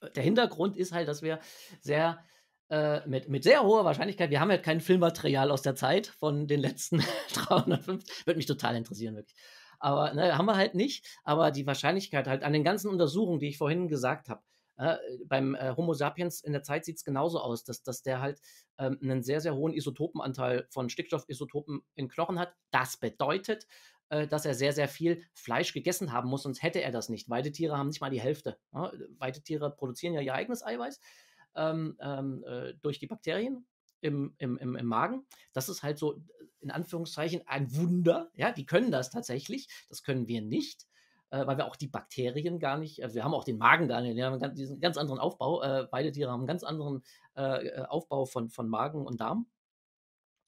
A: Äh, der Hintergrund ist halt, dass wir sehr äh, mit, mit sehr hoher Wahrscheinlichkeit, wir haben ja halt kein Filmmaterial aus der Zeit von den letzten 350, würde mich total interessieren, wirklich. Aber ne, haben wir halt nicht. Aber die Wahrscheinlichkeit halt an den ganzen Untersuchungen, die ich vorhin gesagt habe, äh, beim äh, Homo sapiens in der Zeit sieht es genauso aus, dass, dass der halt ähm, einen sehr, sehr hohen Isotopenanteil von Stickstoffisotopen in Knochen hat. Das bedeutet, äh, dass er sehr, sehr viel Fleisch gegessen haben muss, sonst hätte er das nicht. Weidetiere haben nicht mal die Hälfte. Ja? Ne? Weidetiere produzieren ja ihr eigenes Eiweiß ähm, ähm, äh, durch die Bakterien. Im, im, im, Magen. Das ist halt so äh, in Anführungszeichen ein Wunder. Ja, die können das tatsächlich. Das können wir nicht äh, weil wir auch die Bakterien gar nicht, also wir haben auch den Magen gar nicht, wir haben diesen ganz anderen Aufbau. Äh, beide Tiere haben einen ganz anderen äh, äh Aufbau von, von Magen und Darm.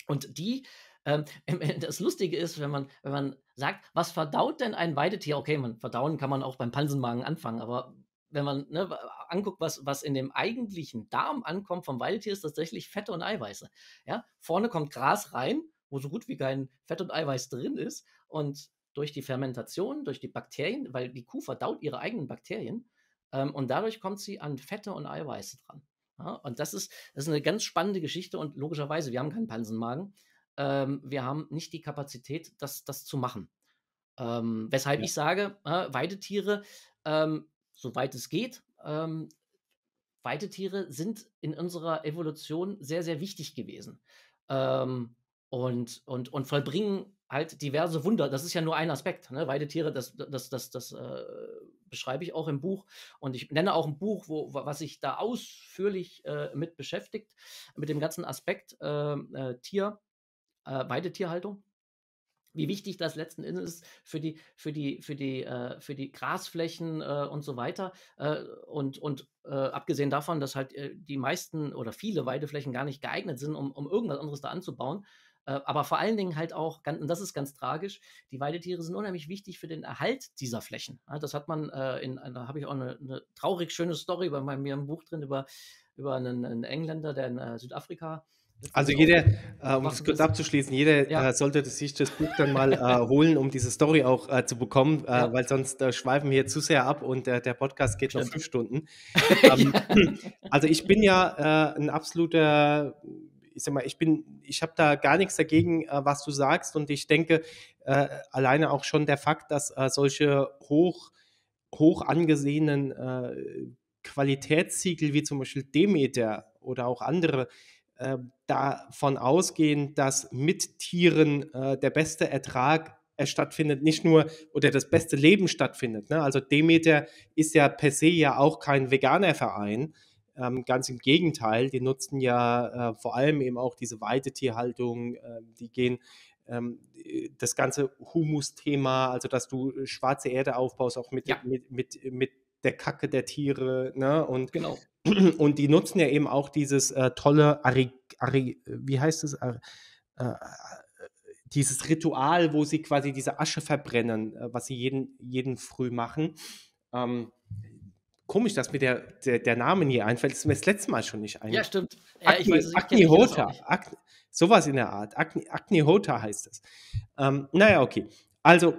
A: Und die, ähm, das Lustige ist, wenn man, wenn man sagt, was verdaut denn ein Weidetier? Okay, man, verdauen kann man auch beim Pansenmagen anfangen, aber wenn man ne, anguckt, was, was in dem eigentlichen Darm ankommt vom Weidetier, ist tatsächlich Fette und Eiweiße. Ja? Vorne kommt Gras rein, wo so gut wie kein Fett und Eiweiß drin ist. Und durch die Fermentation, durch die Bakterien, weil die Kuh verdaut ihre eigenen Bakterien ähm, und dadurch kommt sie an Fette und Eiweiße dran. Ja, und das ist, das ist eine ganz spannende Geschichte und logischerweise, wir haben keinen Pansenmagen. Ähm, wir haben nicht die Kapazität, das, das zu machen. Ähm, weshalb ja. ich sage, äh, Weidetiere, ähm, soweit es geht, ähm, Weidetiere sind in unserer Evolution sehr, sehr wichtig gewesen. Ähm, und, und, und vollbringen halt diverse Wunder, das ist ja nur ein Aspekt, ne? Weidetiere, das, das, das, das äh, beschreibe ich auch im Buch und ich nenne auch ein Buch, wo, was sich da ausführlich äh, mit beschäftigt, mit dem ganzen Aspekt ähm, äh, Tier, äh, Weidetierhaltung wie wichtig das letzten Endes ist für die, für die, für die, äh, für die Grasflächen äh, und so weiter. Äh, und und äh, abgesehen davon, dass halt äh, die meisten oder viele Weideflächen gar nicht geeignet sind, um, um irgendwas anderes da anzubauen, äh, aber vor allen Dingen halt auch, und das ist ganz tragisch, die Weidetiere sind unheimlich wichtig für den Erhalt dieser Flächen. das hat man äh, in, da habe ich auch eine, eine, traurig schöne Story bei meinem, mir im Buch drin über, über einen, einen Engländer, der in äh, Südafrika
B: also jeder, um es kurz abzuschließen, jeder ja. sollte sich das Buch dann mal äh, holen, um diese Story auch zu bekommen, ja. weil sonst schweifen wir hier zu sehr ab und der Podcast geht Stimmt. noch fünf Stunden. ähm, also ich bin ja ein absoluter ich sag mal, ich bin, ich habe da gar nichts dagegen, äh, was du sagst. Und ich denke, äh, alleine auch schon der Fakt, dass äh, solche hoch, hoch angesehenen Qualitätssiegel wie zum Beispiel Demeter oder auch andere äh, davon ausgehen, dass mit Tieren äh, der beste Ertrag äh, stattfindet, nicht nur oder das beste Leben stattfindet. Ne? Also Demeter ist ja per se ja auch kein Veganerverein, ähm, ganz im Gegenteil, die nutzen ja äh, vor allem eben auch diese Weidetierhaltung, äh, die gehen ähm, das ganze Humus-Thema, also dass du äh, schwarze Erde aufbaust, auch mit, ja. mit, mit, mit der Kacke der Tiere, ne? Und genau und die nutzen ja eben auch dieses äh, tolle, Ari, Ari, wie heißt es, äh, dieses Ritual, wo sie quasi diese Asche verbrennen, äh, was sie jeden, jeden Früh machen. Ähm, Komisch, dass mir der, der, der Name nie einfällt. Das ist mir das letzte Mal schon nicht ein. Ja, stimmt. Ja, Agni, weiß, Agni Hota. Agni, sowas in der Art. Agni, Agni Hota heißt es. Ähm, naja, okay. Also,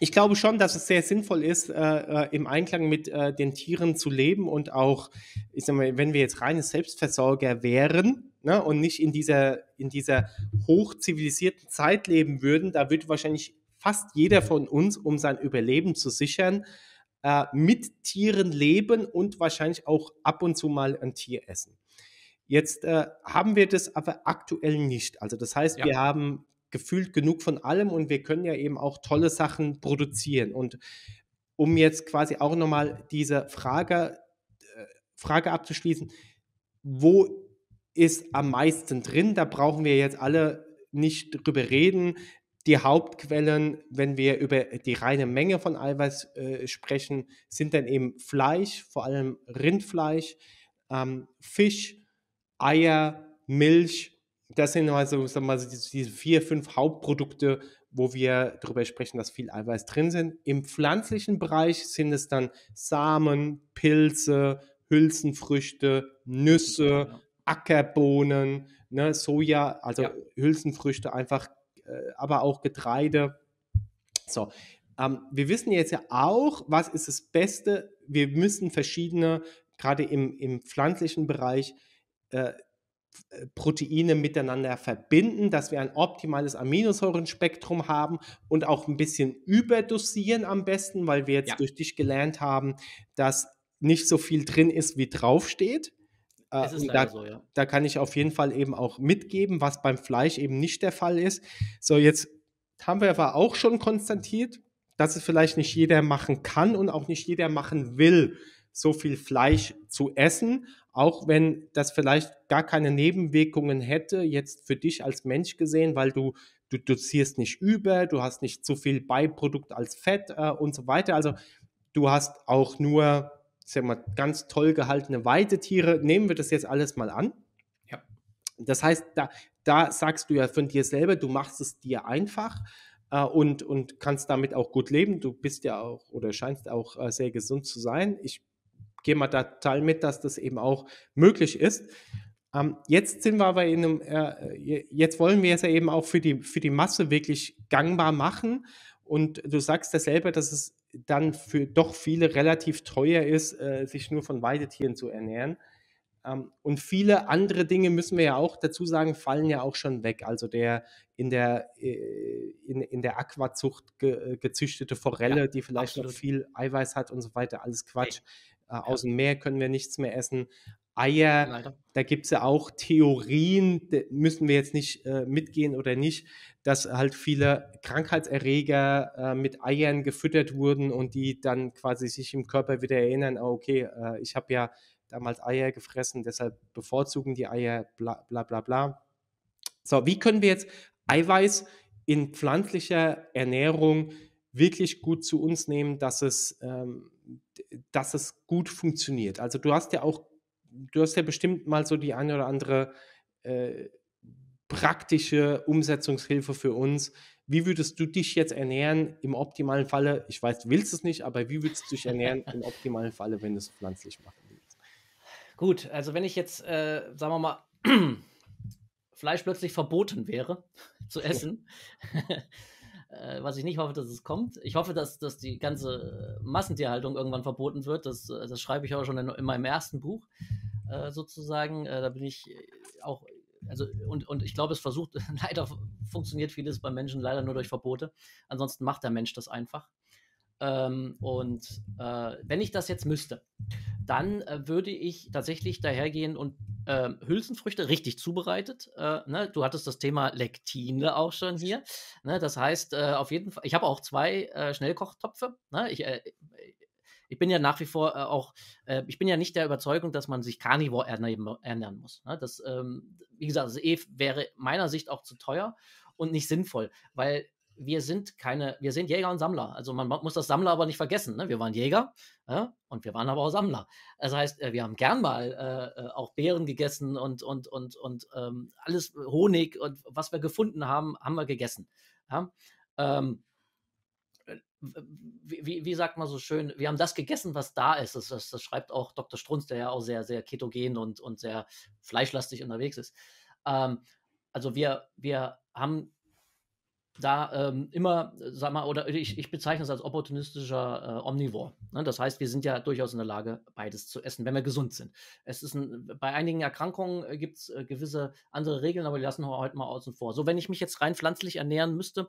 B: ich glaube schon, dass es sehr sinnvoll ist, äh, äh, im Einklang mit äh, den Tieren zu leben und auch, ich sag mal, wenn wir jetzt reine Selbstversorger wären ne, und nicht in dieser, in dieser hochzivilisierten Zeit leben würden, da würde wahrscheinlich fast jeder von uns, um sein Überleben zu sichern, äh, mit Tieren leben und wahrscheinlich auch ab und zu mal ein Tier essen. Jetzt äh, haben wir das aber aktuell nicht. Also das heißt, ja. wir haben gefühlt genug von allem und wir können ja eben auch tolle Sachen produzieren. Und um jetzt quasi auch nochmal diese Frage, äh, Frage abzuschließen, wo ist am meisten drin? Da brauchen wir jetzt alle nicht drüber reden. Die Hauptquellen, wenn wir über die reine Menge von Eiweiß äh, sprechen, sind dann eben Fleisch, vor allem Rindfleisch, ähm, Fisch, Eier, Milch. Das sind also sagen wir mal, diese vier, fünf Hauptprodukte, wo wir darüber sprechen, dass viel Eiweiß drin sind. Im pflanzlichen Bereich sind es dann Samen, Pilze, Hülsenfrüchte, Nüsse, Ackerbohnen, ne, Soja, also ja. Hülsenfrüchte einfach äh, aber auch Getreide. So, ähm, wir wissen jetzt ja auch, was ist das Beste. Wir müssen verschiedene, gerade im, im pflanzlichen Bereich, äh, äh, Proteine miteinander verbinden, dass wir ein optimales Aminosäurenspektrum haben und auch ein bisschen überdosieren am besten, weil wir jetzt ja. durch dich gelernt haben, dass nicht so viel drin ist, wie draufsteht. Äh, da, so, ja. da kann ich auf jeden Fall eben auch mitgeben, was beim Fleisch eben nicht der Fall ist. So, jetzt haben wir aber auch schon konstatiert, dass es vielleicht nicht jeder machen kann und auch nicht jeder machen will, so viel Fleisch zu essen, auch wenn das vielleicht gar keine Nebenwirkungen hätte, jetzt für dich als Mensch gesehen, weil du, du dosierst nicht über, du hast nicht zu viel Beiprodukt als Fett äh, und so weiter. Also du hast auch nur ich sag mal, ganz toll gehaltene Weidetiere, nehmen wir das jetzt alles mal an. Ja. Das heißt, da, da sagst du ja von dir selber, du machst es dir einfach äh, und, und kannst damit auch gut leben. Du bist ja auch oder scheinst auch äh, sehr gesund zu sein. Ich gehe mal da Teil mit, dass das eben auch möglich ist. Ähm, jetzt sind wir aber in einem, äh, äh jetzt wollen wir es ja eben auch für die, für die Masse wirklich gangbar machen. Und du sagst ja selber, dass es dann für doch viele relativ teuer ist, äh, sich nur von Weidetieren zu ernähren. Ähm, und viele andere Dinge, müssen wir ja auch dazu sagen, fallen ja auch schon weg. Also der in der, äh, in, in der Aquazucht ge, äh, gezüchtete Forelle, ja, die vielleicht absolut. noch viel Eiweiß hat und so weiter, alles Quatsch. Äh, aus ja. dem Meer können wir nichts mehr essen. Eier. Leider. Da gibt es ja auch Theorien, müssen wir jetzt nicht äh, mitgehen oder nicht, dass halt viele Krankheitserreger äh, mit Eiern gefüttert wurden und die dann quasi sich im Körper wieder erinnern, oh, okay, äh, ich habe ja damals Eier gefressen, deshalb bevorzugen die Eier, bla bla bla bla. So, wie können wir jetzt Eiweiß in pflanzlicher Ernährung wirklich gut zu uns nehmen, dass es, ähm, dass es gut funktioniert? Also du hast ja auch du hast ja bestimmt mal so die eine oder andere äh, praktische Umsetzungshilfe für uns. Wie würdest du dich jetzt ernähren im optimalen Falle? Ich weiß, du willst es nicht, aber wie würdest du dich ernähren im optimalen Falle, wenn du es pflanzlich machen willst?
A: Gut, also wenn ich jetzt, äh, sagen wir mal, Fleisch plötzlich verboten wäre zu essen, äh, was ich nicht hoffe, dass es kommt. Ich hoffe, dass, dass die ganze äh, Massentierhaltung irgendwann verboten wird. Das, äh, das schreibe ich auch schon in, in meinem ersten Buch äh, sozusagen. Äh, da bin ich auch, also und, und ich glaube, es versucht, leider funktioniert vieles beim Menschen leider nur durch Verbote. Ansonsten macht der Mensch das einfach. Ähm, und äh, wenn ich das jetzt müsste, dann äh, würde ich tatsächlich dahergehen und äh, Hülsenfrüchte richtig zubereitet. Äh, ne? Du hattest das Thema Lektine auch schon hier. Ne? Das heißt, äh, auf jeden Fall, ich habe auch zwei äh, Schnellkochtopfe. Ne? Ich, äh, ich bin ja nach wie vor auch, ich bin ja nicht der Überzeugung, dass man sich Carnivore ernähren, muss. Ne? Das, ähm, wie gesagt, das e wäre meiner Sicht auch zu teuer und nicht sinnvoll, weil wir sind keine, wir sind Jäger und Sammler. Also man muss das Sammler aber nicht vergessen. Ne? Wir waren Jäger ja? und wir waren aber auch Sammler. Das heißt, äh, wir haben gern mal äh, äh, auch Beeren gegessen und, und, und, und ähm, alles äh, Honig und was wir gefunden haben, haben wir gegessen. Ja? Ähm, wie, wie, sagt man so schön, wir haben das gegessen, was da ist. Das, das, das schreibt auch Dr. Strunz, der ja auch sehr, sehr ketogen und, und sehr fleischlastig unterwegs ist. Ähm, also wir, wir haben da ähm, immer, sag mal, oder ich, ich bezeichne es als opportunistischer äh, Omnivore. Ne? Das heißt, wir sind ja durchaus in der Lage, beides zu essen, wenn wir gesund sind. Es ist ein, bei einigen Erkrankungen äh, gibt es äh, gewisse andere Regeln, aber die lassen wir heute mal außen vor. So, wenn ich mich jetzt rein pflanzlich ernähren müsste,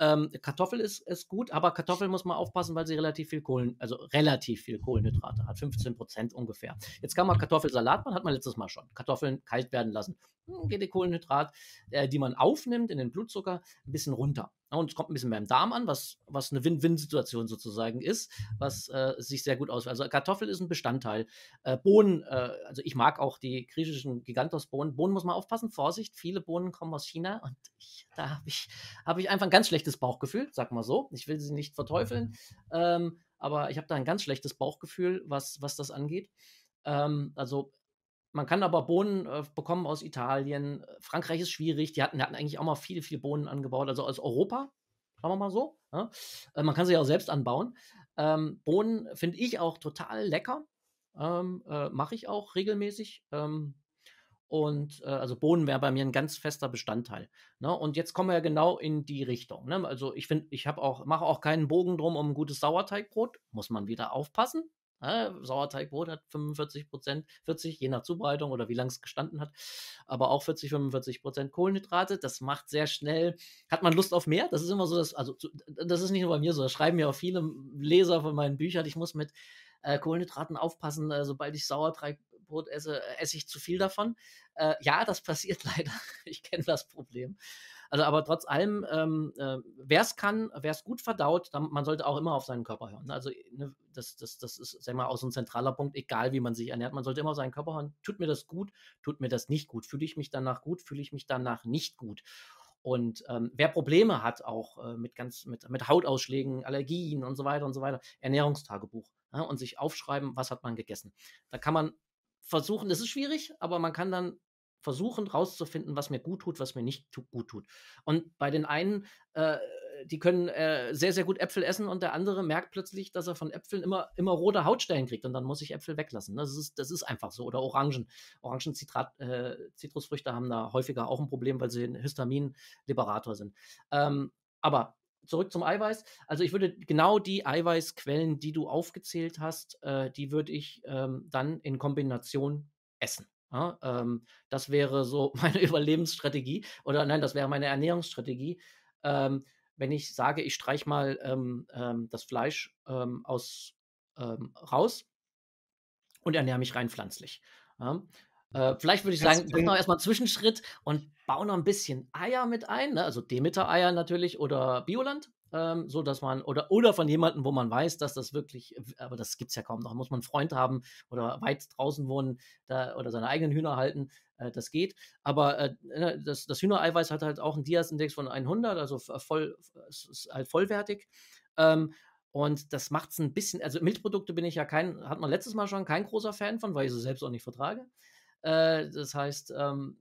A: ähm, Kartoffel ist, ist gut, aber Kartoffel muss man aufpassen, weil sie relativ viel Kohlen, also relativ viel Kohlenhydrate hat, 15 Prozent ungefähr. Jetzt kann man Kartoffelsalat machen, hat man letztes Mal schon. Kartoffeln kalt werden lassen. Hm, geht die Kohlenhydrat, äh, die man aufnimmt in den Blutzucker, ein bisschen runter. Und es kommt ein bisschen beim Darm an, was, was eine Win-Win-Situation sozusagen ist, was äh, sich sehr gut auswirkt. Also Kartoffel ist ein Bestandteil. Äh, Bohnen, äh, also ich mag auch die griechischen Gigantos-Bohnen. Bohnen muss man aufpassen, Vorsicht, viele Bohnen kommen aus China und ich, da habe ich, hab ich einfach ein ganz schlechtes Bauchgefühl, sag mal so. Ich will sie nicht verteufeln, mhm. ähm, aber ich habe da ein ganz schlechtes Bauchgefühl, was, was das angeht. Ähm, also man kann aber Bohnen äh, bekommen aus Italien. Frankreich ist schwierig. Die hatten, hatten eigentlich auch mal viele, viele Bohnen angebaut. Also aus Europa, sagen wir mal so. Ja? Ne? Äh, man kann sie ja auch selbst anbauen. Ähm, Bohnen finde ich auch total lecker. Ähm, äh, Mache ich auch regelmäßig. Ähm, und äh, also Bohnen wäre bei mir ein ganz fester Bestandteil. Ne? Und jetzt kommen wir ja genau in die Richtung. Ne? Also ich finde, ich habe auch, mache auch keinen Bogen drum um ein gutes Sauerteigbrot. Muss man wieder aufpassen. Äh, ne, Sauerteigbrot hat 45 Prozent, 40 je nach Zubereitung oder wie lange es gestanden hat, aber auch 40, 45 Prozent Kohlenhydrate. Das macht sehr schnell, hat man Lust auf mehr? Das ist immer so, dass, also das ist nicht nur bei mir so, das schreiben ja auch viele Leser von meinen Büchern. Ich muss mit äh, Kohlenhydraten aufpassen, äh, sobald ich Sauerteigbrot esse, äh, esse ich zu viel davon. Äh, ja, das passiert leider. Ich kenne das Problem. Also, aber trotz allem, ähm, äh, wer es kann, wer es gut verdaut, dann, man sollte auch immer auf seinen Körper hören. Ne? Also, ne, das, das, das ist, sag mal, auch so ein zentraler Punkt, egal wie man sich ernährt. Man sollte immer auf seinen Körper hören. Tut mir das gut? Tut mir das nicht gut? Fühle ich mich danach gut? Fühle ich mich danach nicht gut? Und ähm, wer Probleme hat, auch äh, mit ganz mit, mit Hautausschlägen, Allergien und so weiter und so weiter, Ernährungstagebuch ja, ne? und sich aufschreiben, was hat man gegessen. Da kann man versuchen, das ist schwierig, aber man kann dann versuchen rauszufinden, was mir gut tut, was mir nicht gut tut. Und bei den einen, äh, die können äh, sehr, sehr gut Äpfel essen und der andere merkt plötzlich, dass er von Äpfeln immer, immer rote Hautstellen kriegt und dann muss ich Äpfel weglassen. Das ist, das ist einfach so. Oder Orangen. Orangenzitrat, äh, Zitrusfrüchte haben da häufiger auch ein Problem, weil sie ein Histaminliberator sind. Ähm, aber zurück zum Eiweiß. Also ich würde genau die Eiweißquellen, die du aufgezählt hast, äh, die würde ich ähm, dann in Kombination essen. Ja, ne? ähm, das wäre so meine Überlebensstrategie oder nein, das wäre meine Ernährungsstrategie. Ähm, wenn ich sage, ich streiche mal ähm, ähm, das Fleisch ähm, aus, ähm, raus und ernähre mich rein pflanzlich. Ja, ne? äh, vielleicht würde ich sagen, mach noch erstmal einen Zwischenschritt und baue noch ein bisschen Eier mit ein, ne? also Demeter-Eier natürlich oder Bioland ähm, so dass man oder oder von jemandem, wo man weiß, dass das wirklich, aber das gibt es ja kaum noch, muss man einen Freund haben oder weit draußen wohnen da, oder seine eigenen Hühner halten, äh, das geht. Aber äh, ne, das, das Hühnereiweiß hat halt auch einen Dias-Index von 100, also äh, voll, äh, ist halt vollwertig. Ähm, und das macht es ein bisschen, also Milchprodukte bin ich ja kein, hat man letztes Mal schon, kein großer Fan von, weil ich sie selbst auch nicht vertrage. Äh, das heißt, ähm,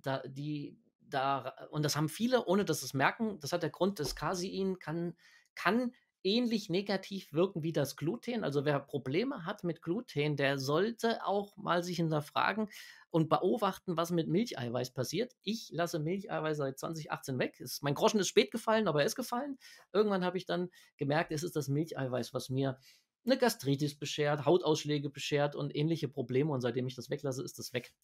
A: da, die, da, und das haben viele, ohne dass es merken, das hat der Grund, dass Casein kann, kann ähnlich negativ wirken wie das Gluten. Also wer Probleme hat mit Gluten, der sollte auch mal sich hinterfragen und beobachten, was mit Milcheiweiß passiert. Ich lasse Milcheiweiß seit 2018 weg. Es, mein Groschen ist spät gefallen, aber er ist gefallen. Irgendwann habe ich dann gemerkt, es ist das Milcheiweiß, was mir eine Gastritis beschert, Hautausschläge beschert und ähnliche Probleme. Und seitdem ich das weglasse, ist das weg.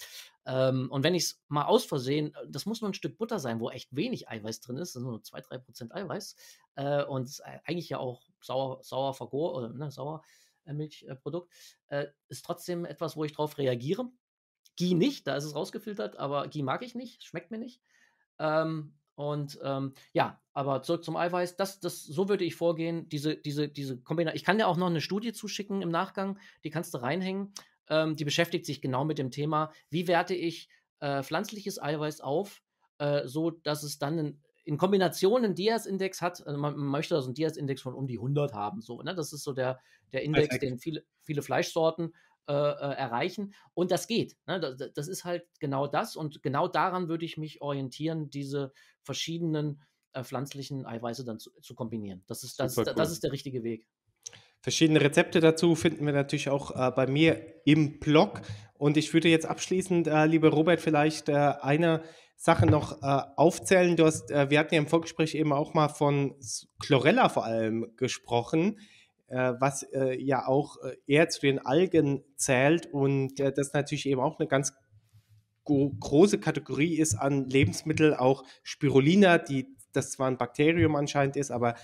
A: Ähm, und wenn ich es mal aus Versehen, äh, das muss nur ein Stück Butter sein, wo echt wenig Eiweiß drin ist, das sind nur 2-3% Eiweiß. Äh, und eigentlich ja auch sauer, sauer vergor, oder, ne, sauer. Äh, Milchprodukt, äh, ist trotzdem etwas, wo ich drauf reagiere. Ghee nicht, da ist es rausgefiltert, aber Ghee mag ich nicht, schmeckt mir nicht. Ähm, und ähm, ja, aber zurück zum Eiweiß. Das, das, so würde ich vorgehen. Diese, diese, diese Kombination. Ich kann dir auch noch eine Studie zuschicken im Nachgang. Die kannst du reinhängen. Ähm, die beschäftigt sich genau mit dem Thema, wie werte ich äh, pflanzliches Eiweiß auf, äh, so dass es dann in, in Kombination einen Dias-Index hat. Also man, man, möchte also einen Dias-Index von um die 100 haben. So, ne? Das ist so der, der Index, Perfekt. den viele, viele Fleischsorten äh, äh, erreichen. Und das geht. Ne? Das, das, ist halt genau das. Und genau daran würde ich mich orientieren, diese verschiedenen äh, pflanzlichen Eiweiße dann
B: zu, zu kombinieren. Das ist, das, cool. das ist
A: der richtige Weg.
B: Verschiedene Rezepte dazu finden wir natürlich auch äh, bei mir im Blog. Und ich würde jetzt abschließend, äh, lieber Robert, vielleicht äh, eine Sache noch äh, aufzählen. Du hast, äh, wir hatten ja im Vorgespräch eben auch mal von Chlorella vor allem gesprochen. Äh, was äh, ja auch äh, eher zu den Algen zählt und das natürlich eben auch eine ganz große Kategorie ist an Lebensmitteln, auch Spirulina, die das zwar ein Bakterium anscheinend ist, aber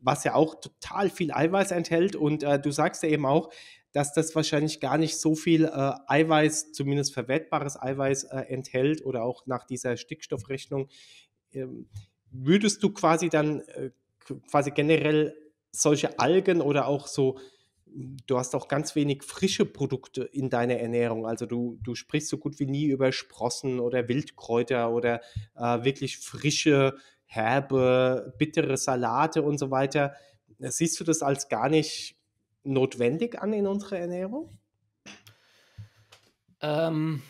B: was ja auch total viel Eiweiß enthält. Und äh, du sagst ja eben auch, dass das wahrscheinlich gar nicht so viel äh, Eiweiß, zumindest verwertbares Eiweiß äh, enthält oder auch nach dieser Stickstoffrechnung. Ähm, würdest du quasi dann quasi generell solche Algen oder auch so, du hast auch ganz wenig frische Produkte in deiner Ernährung. Also du, du sprichst so gut wie nie über Sprossen oder Wildkräuter oder äh, wirklich frische, herbe, bittere Salate und so weiter. Siehst du das als gar nicht notwendig an in unserer Ernährung? Ähm,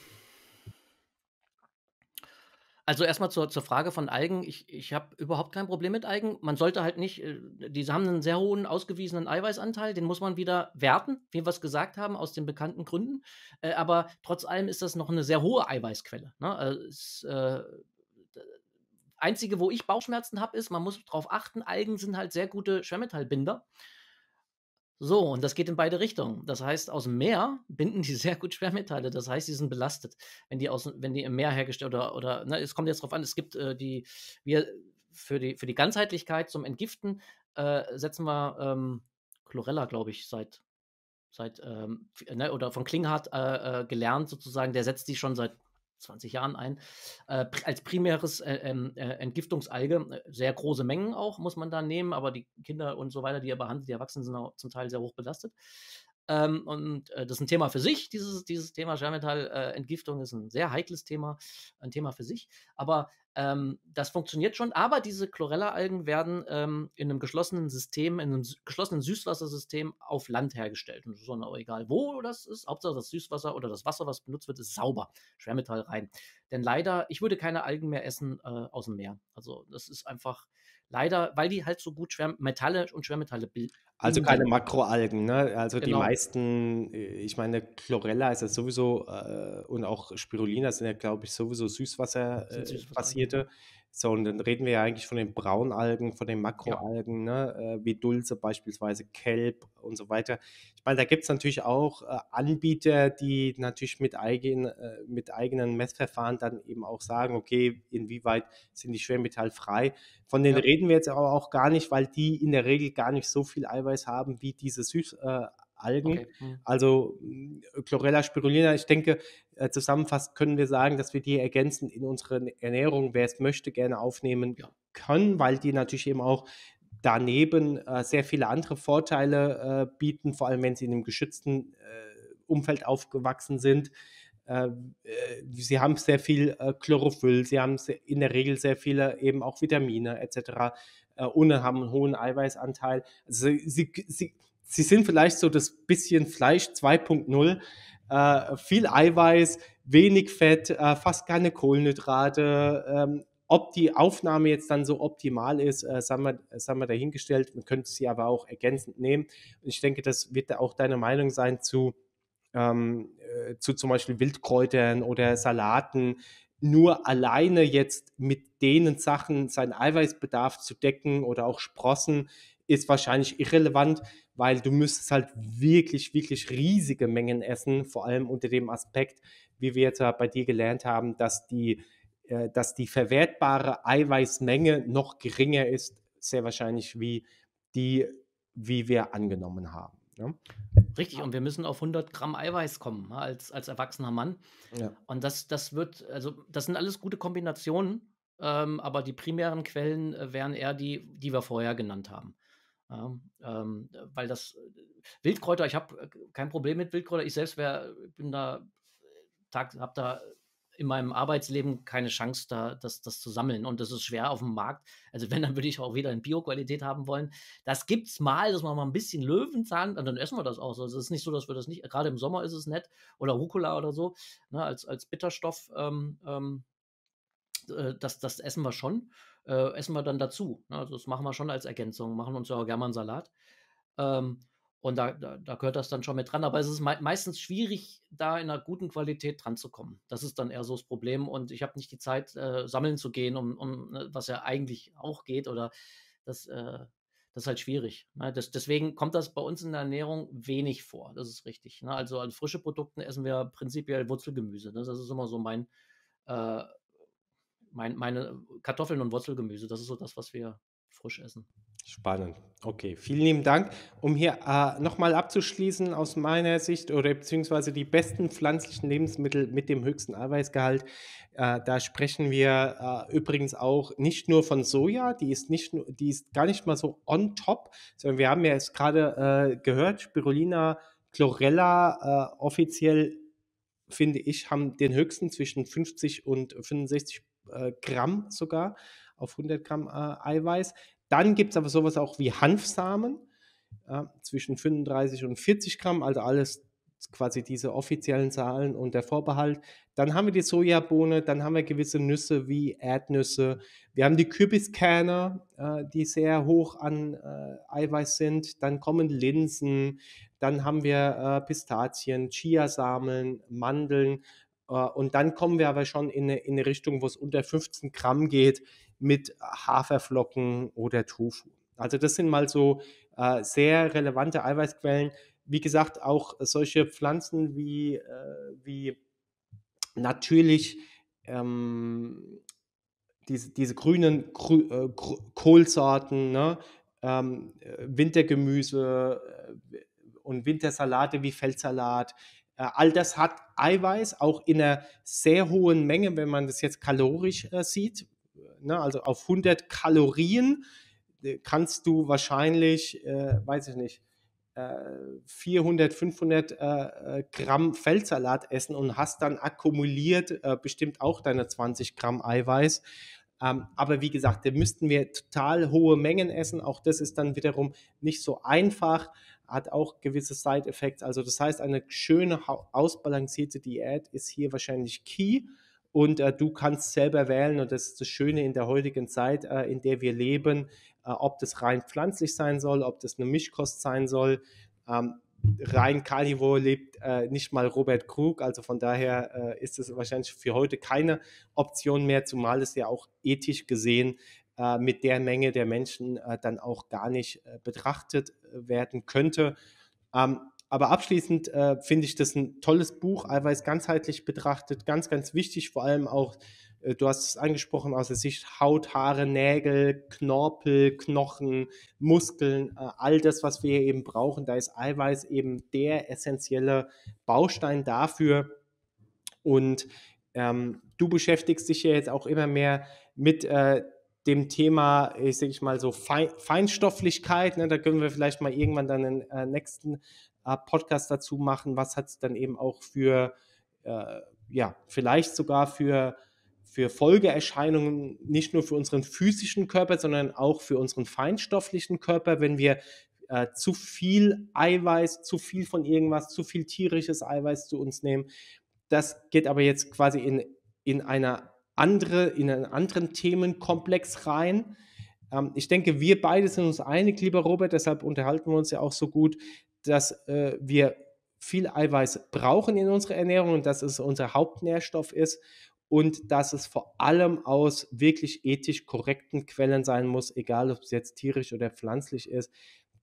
A: also erstmal zur, zur Frage von Algen. Ich, ich habe überhaupt kein Problem mit Algen. Man sollte halt nicht, äh, die haben einen sehr hohen ausgewiesenen Eiweißanteil, den muss man wieder werten, wie wir es gesagt haben, aus den bekannten Gründen. Äh, aber trotz allem ist das noch eine sehr hohe Eiweißquelle. Ne? Also ist, äh, einzige, wo ich Bauchschmerzen habe, ist, man muss darauf achten, Algen sind halt sehr gute Schwermetallbinder. So, und das geht in beide Richtungen. Das heißt, aus dem Meer binden die sehr gut Schwermetalle. Das heißt, die sind belastet, wenn die, aus, wenn die im Meer hergestellt oder, oder ne, es kommt jetzt darauf an, es gibt äh, die, wir für die, für die Ganzheitlichkeit zum Entgiften äh, setzen wir ähm, Chlorella, glaube ich, seit, seit ähm, ne, oder von Klinghardt äh, äh, gelernt sozusagen. Der setzt die schon seit 20 Jahren ein, äh, als primäres äh, ähm, äh, Entgiftungsalge. Äh, sehr große Mengen auch muss man da nehmen, aber die Kinder und so weiter, die er behandelt, die Erwachsenen sind auch zum Teil sehr hoch belastet. Ähm, und äh, das ist ein Thema für sich, dieses, dieses Thema Schwermetallentgiftung äh, ist ein sehr heikles Thema, ein Thema für sich. Aber ähm, das funktioniert schon. Aber diese Chlorella-Algen werden ähm, in einem geschlossenen System, in einem geschlossenen Süßwassersystem auf Land hergestellt. Und es ist dann auch egal, wo das ist. Hauptsache das Süßwasser oder das Wasser, was benutzt wird, ist sauber. Schwermetall rein. Denn leider, ich würde keine Algen mehr essen äh, aus dem Meer. Also das ist einfach leider, weil die halt so gut Schwer Metalle und Schwermetalle also bilden. Also keine
B: Makroalgen, ne? Also genau. die meisten, äh, ich meine, Chlorella ist ja sowieso äh, und auch Spirulina sind ja, glaube ich, sowieso Süßwasser, äh, Süßwasserbasierte. So, und dann reden wir ja eigentlich von den Braunalgen, von den Makroalgen, ja. ne? äh, wie Dulce beispielsweise, Kelp und so weiter. Ich meine, da gibt es natürlich auch äh, Anbieter, die natürlich mit, eigen, äh, mit eigenen Messverfahren dann eben auch sagen, okay, inwieweit sind die schwermetallfrei. Von denen ja. reden wir jetzt aber auch gar nicht, weil die in der Regel gar nicht so viel Eiweiß haben wie diese Süß, äh, Algen. Okay. Also äh, Chlorella spirulina, ich denke, äh, zusammenfassend können wir sagen, dass wir die ergänzend in unsere Ernährung, wer es möchte, gerne aufnehmen ja. können, weil die natürlich eben auch daneben äh, sehr viele andere Vorteile äh, bieten, vor allem wenn sie in einem geschützten äh, Umfeld aufgewachsen sind. Ähm, äh, sie haben sehr viel Chlorophyll, sie haben in der Regel sehr viele eben auch Vitamine etc. und haben einen hohen Eiweißanteil. Also sie, sie, sie sind vielleicht so das bisschen Fleisch 2.0. Äh, viel Eiweiß, wenig Fett, äh, fast keine Kohlenhydrate. Ähm, ob die Aufnahme jetzt dann so optimal ist, äh, sagen, wir, sagen wir dahingestellt. Man könnte sie aber auch ergänzend nehmen. Und ich denke, das wird auch deine Meinung sein zu, ähm, äh, zu zum Beispiel Wildkräutern oder Salaten. Nur alleine jetzt mit denen Sachen seinen Eiweißbedarf zu decken oder auch Sprossen ist wahrscheinlich irrelevant weil du müsstest halt wirklich, wirklich riesige Mengen essen, vor allem unter dem Aspekt, wie wir jetzt bei dir gelernt haben, dass die, äh, dass die verwertbare Eiweißmenge noch geringer ist, sehr wahrscheinlich wie die, wie wir angenommen haben. Ja. Ne?
A: Richtig, und wir müssen auf 100 Gramm Eiweiß kommen ne, als, als erwachsener Mann. Ja. Und das, das wird, also das sind alles gute Kombinationen, ähm, aber die primären Quellen äh, wären eher die, die wir vorher genannt haben. Ja, ähm, ähm, weil das äh, Wildkräuter, ich habe äh, kein Problem mit Wildkräuter. Ich selbst wär, äh, bin da, habe da in meinem Arbeitsleben keine Chance, da das, das zu sammeln. Und das ist schwer auf dem Markt. Also wenn, dann würde ich auch wieder in Bio-Qualität haben wollen. Das gibt es mal, dass man mal ein bisschen Löwenzahn, und dann essen wir das auch so. Also, es ist nicht so, dass wir das nicht, gerade im Sommer ist es nett, oder Rucola oder so, ne, als, als Bitterstoff, ähm, ähm, das, das essen wir schon äh, essen wir dann dazu. Ne? Also das machen wir schon als Ergänzung, machen uns ja auch gerne mal einen Salat. Ähm, und da, da, da, gehört das dann schon mit dran. Aber es ist me meistens schwierig, da in einer guten Qualität dran zu kommen. Das ist dann eher so das Problem. Und ich habe nicht die Zeit, äh, sammeln zu gehen, um, um, ne, was ja eigentlich auch geht. Oder das, äh, das ist halt schwierig. Ne? Das, deswegen kommt das bei uns in der Ernährung wenig vor. Das ist richtig. Ne? Also an frische Produkten essen wir prinzipiell Wurzelgemüse. Ne? Das ist immer so mein, äh,
B: mein, meine Kartoffeln
A: und Wurzelgemüse, das ist so das, was wir frisch essen.
B: Spannend. Okay, vielen lieben Dank. Um hier äh, nochmal abzuschließen, aus meiner Sicht oder beziehungsweise die besten pflanzlichen Lebensmittel mit dem höchsten Eiweißgehalt, äh, da sprechen wir äh, übrigens auch nicht nur von Soja, die ist, nicht, die ist gar nicht mal so on top, sondern wir haben ja jetzt gerade äh, gehört, Spirulina, Chlorella äh, offiziell finde ich, haben den höchsten zwischen 50 und 65 Prozent äh, Gramm sogar, auf 100 Gramm äh, Eiweiß. Dann gibt es aber sowas auch wie Hanfsamen, ja, zwischen 35 und 40 Gramm, also alles quasi diese offiziellen Zahlen und der Vorbehalt. Dann haben wir die Sojabohne, dann haben wir gewisse Nüsse wie Erdnüsse. Wir haben die Kürbiskerne, äh, die sehr hoch an äh, Eiweiß sind. Dann kommen Linsen, dann haben wir äh, Pistazien, Chiasamen, Mandeln. Äh, und dann kommen wir aber schon in eine, in eine Richtung, wo es unter 15 Gramm geht mit Haferflocken oder Tofu. Also das sind mal so äh, sehr relevante Eiweißquellen. Wie gesagt, auch solche Pflanzen wie, äh, wie natürlich ähm, diese, diese grünen Grü äh, Kohlsorten, ne? ähm, äh, Wintergemüse äh, und Wintersalate wie Feldsalat, äh, all das hat Eiweiß, auch in einer sehr hohen Menge, wenn man das jetzt kalorisch äh, sieht. Äh, ne, also auf 100 Kalorien kannst du wahrscheinlich, weiß ich nicht, 400, 500 Gramm Feldsalat essen und hast dann akkumuliert bestimmt auch deine 20 Gramm Eiweiß. Ähm, aber wie gesagt, da müssten wir total hohe Mengen essen. Auch das ist dann wiederum nicht so einfach hat auch gewisse Side-Effekte. Also das heißt, eine schöne, ausbalancierte Diät ist hier wahrscheinlich key und äh, du kannst selber wählen und das ist das Schöne in der heutigen Zeit, äh, in der wir leben, äh, ob das rein pflanzlich sein soll, ob das eine Mischkost sein soll. Ähm, rein Carnivore lebt äh, nicht mal Robert Krug, also von daher äh, ist es wahrscheinlich für heute keine Option mehr, zumal es ja auch ethisch gesehen äh, mit der Menge der Menschen äh, dann auch gar nicht äh, betrachtet werden könnte. Ähm, aber abschließend finde ich das ein tolles Buch, Eiweiß ganzheitlich betrachtet, ganz, ganz wichtig, vor allem auch, du hast es angesprochen, aus der Sicht Haut, Haare, Nägel, Knorpel, Knochen, Muskeln, all das, was wir eben brauchen, da ist Eiweiß eben der essentielle Baustein dafür. Und ähm, du beschäftigst dich ja jetzt auch immer mehr mit äh, dem Thema, ich sage mal so Feinstofflichkeit, ne, da können wir vielleicht mal irgendwann dann den äh, nächsten äh, Podcast dazu machen, was hat es dann eben auch für, äh, ja, vielleicht sogar für, für Folgeerscheinungen, nicht nur für unseren physischen Körper, sondern auch für unseren feinstofflichen Körper, wenn wir äh, zu viel Eiweiß, zu viel von irgendwas, zu viel tierisches Eiweiß zu uns nehmen. Das geht aber jetzt quasi in, in einer andere, in einen anderen Themenkomplex rein. Ähm, ich denke, wir beide sind uns einig, lieber Robert, deshalb unterhalten wir uns ja auch so gut, dass äh, wir viel Eiweiß brauchen in unserer Ernährung und dass es unser Hauptnährstoff ist und dass es vor allem aus wirklich ethisch korrekten Quellen sein muss, egal ob es jetzt tierisch oder pflanzlich ist.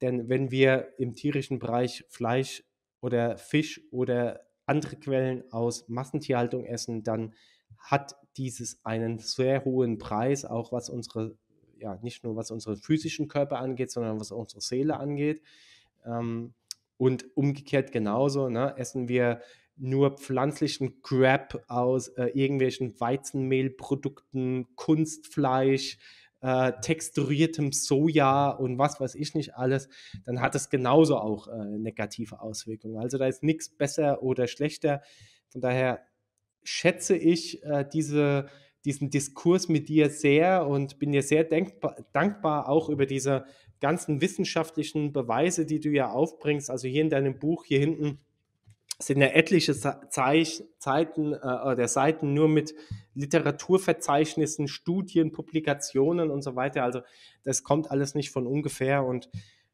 B: Denn wenn wir im tierischen Bereich Fleisch oder Fisch oder andere Quellen aus Massentierhaltung essen, dann hat dieses einen sehr hohen Preis, auch was unsere, ja, nicht nur was unseren physischen Körper angeht, sondern was unsere Seele angeht. Ähm, und umgekehrt genauso, ne, essen wir nur pflanzlichen Crap aus äh, irgendwelchen Weizenmehlprodukten, Kunstfleisch, äh, texturiertem Soja und was weiß ich nicht alles, dann hat es genauso auch äh, negative Auswirkungen. Also da ist nichts besser oder schlechter. Von daher schätze ich äh, diese, diesen Diskurs mit dir sehr und bin dir sehr denkbar, dankbar auch über diese ganzen wissenschaftlichen Beweise, die du ja aufbringst. Also hier in deinem Buch, hier hinten sind ja etliche Zeich, Zeiten äh, oder Seiten nur mit Literaturverzeichnissen, Studien, Publikationen und so weiter. Also das kommt alles nicht von ungefähr und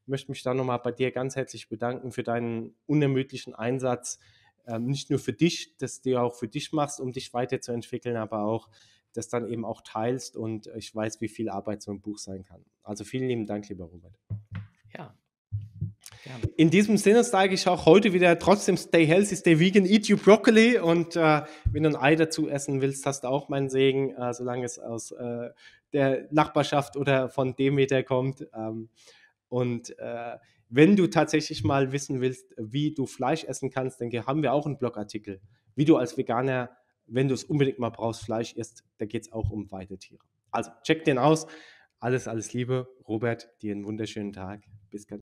B: möchte mich da nochmal bei dir ganz herzlich bedanken für deinen unermüdlichen Einsatz ähm, nicht nur für dich, dass du auch für dich machst, um dich weiterzuentwickeln, aber auch das dann eben auch teilst und ich weiß, wie viel Arbeit so ein Buch sein kann. Also vielen lieben Dank, lieber Robert. Ja. Gerne. In diesem Sinne sage ich auch heute wieder trotzdem stay healthy, stay vegan, eat your broccoli und äh, wenn du ein Ei dazu essen willst, hast du auch meinen Segen, äh, solange es aus äh, der Nachbarschaft oder von dem Meter kommt. Ähm, und äh, wenn du tatsächlich mal wissen willst, wie du Fleisch essen kannst, dann haben wir auch einen Blogartikel, wie du als Veganer, wenn du es unbedingt mal brauchst, Fleisch isst. Da geht es auch um Weidetiere. Also check den aus. Alles, alles Liebe. Robert, dir einen wunderschönen Tag. Bis ganz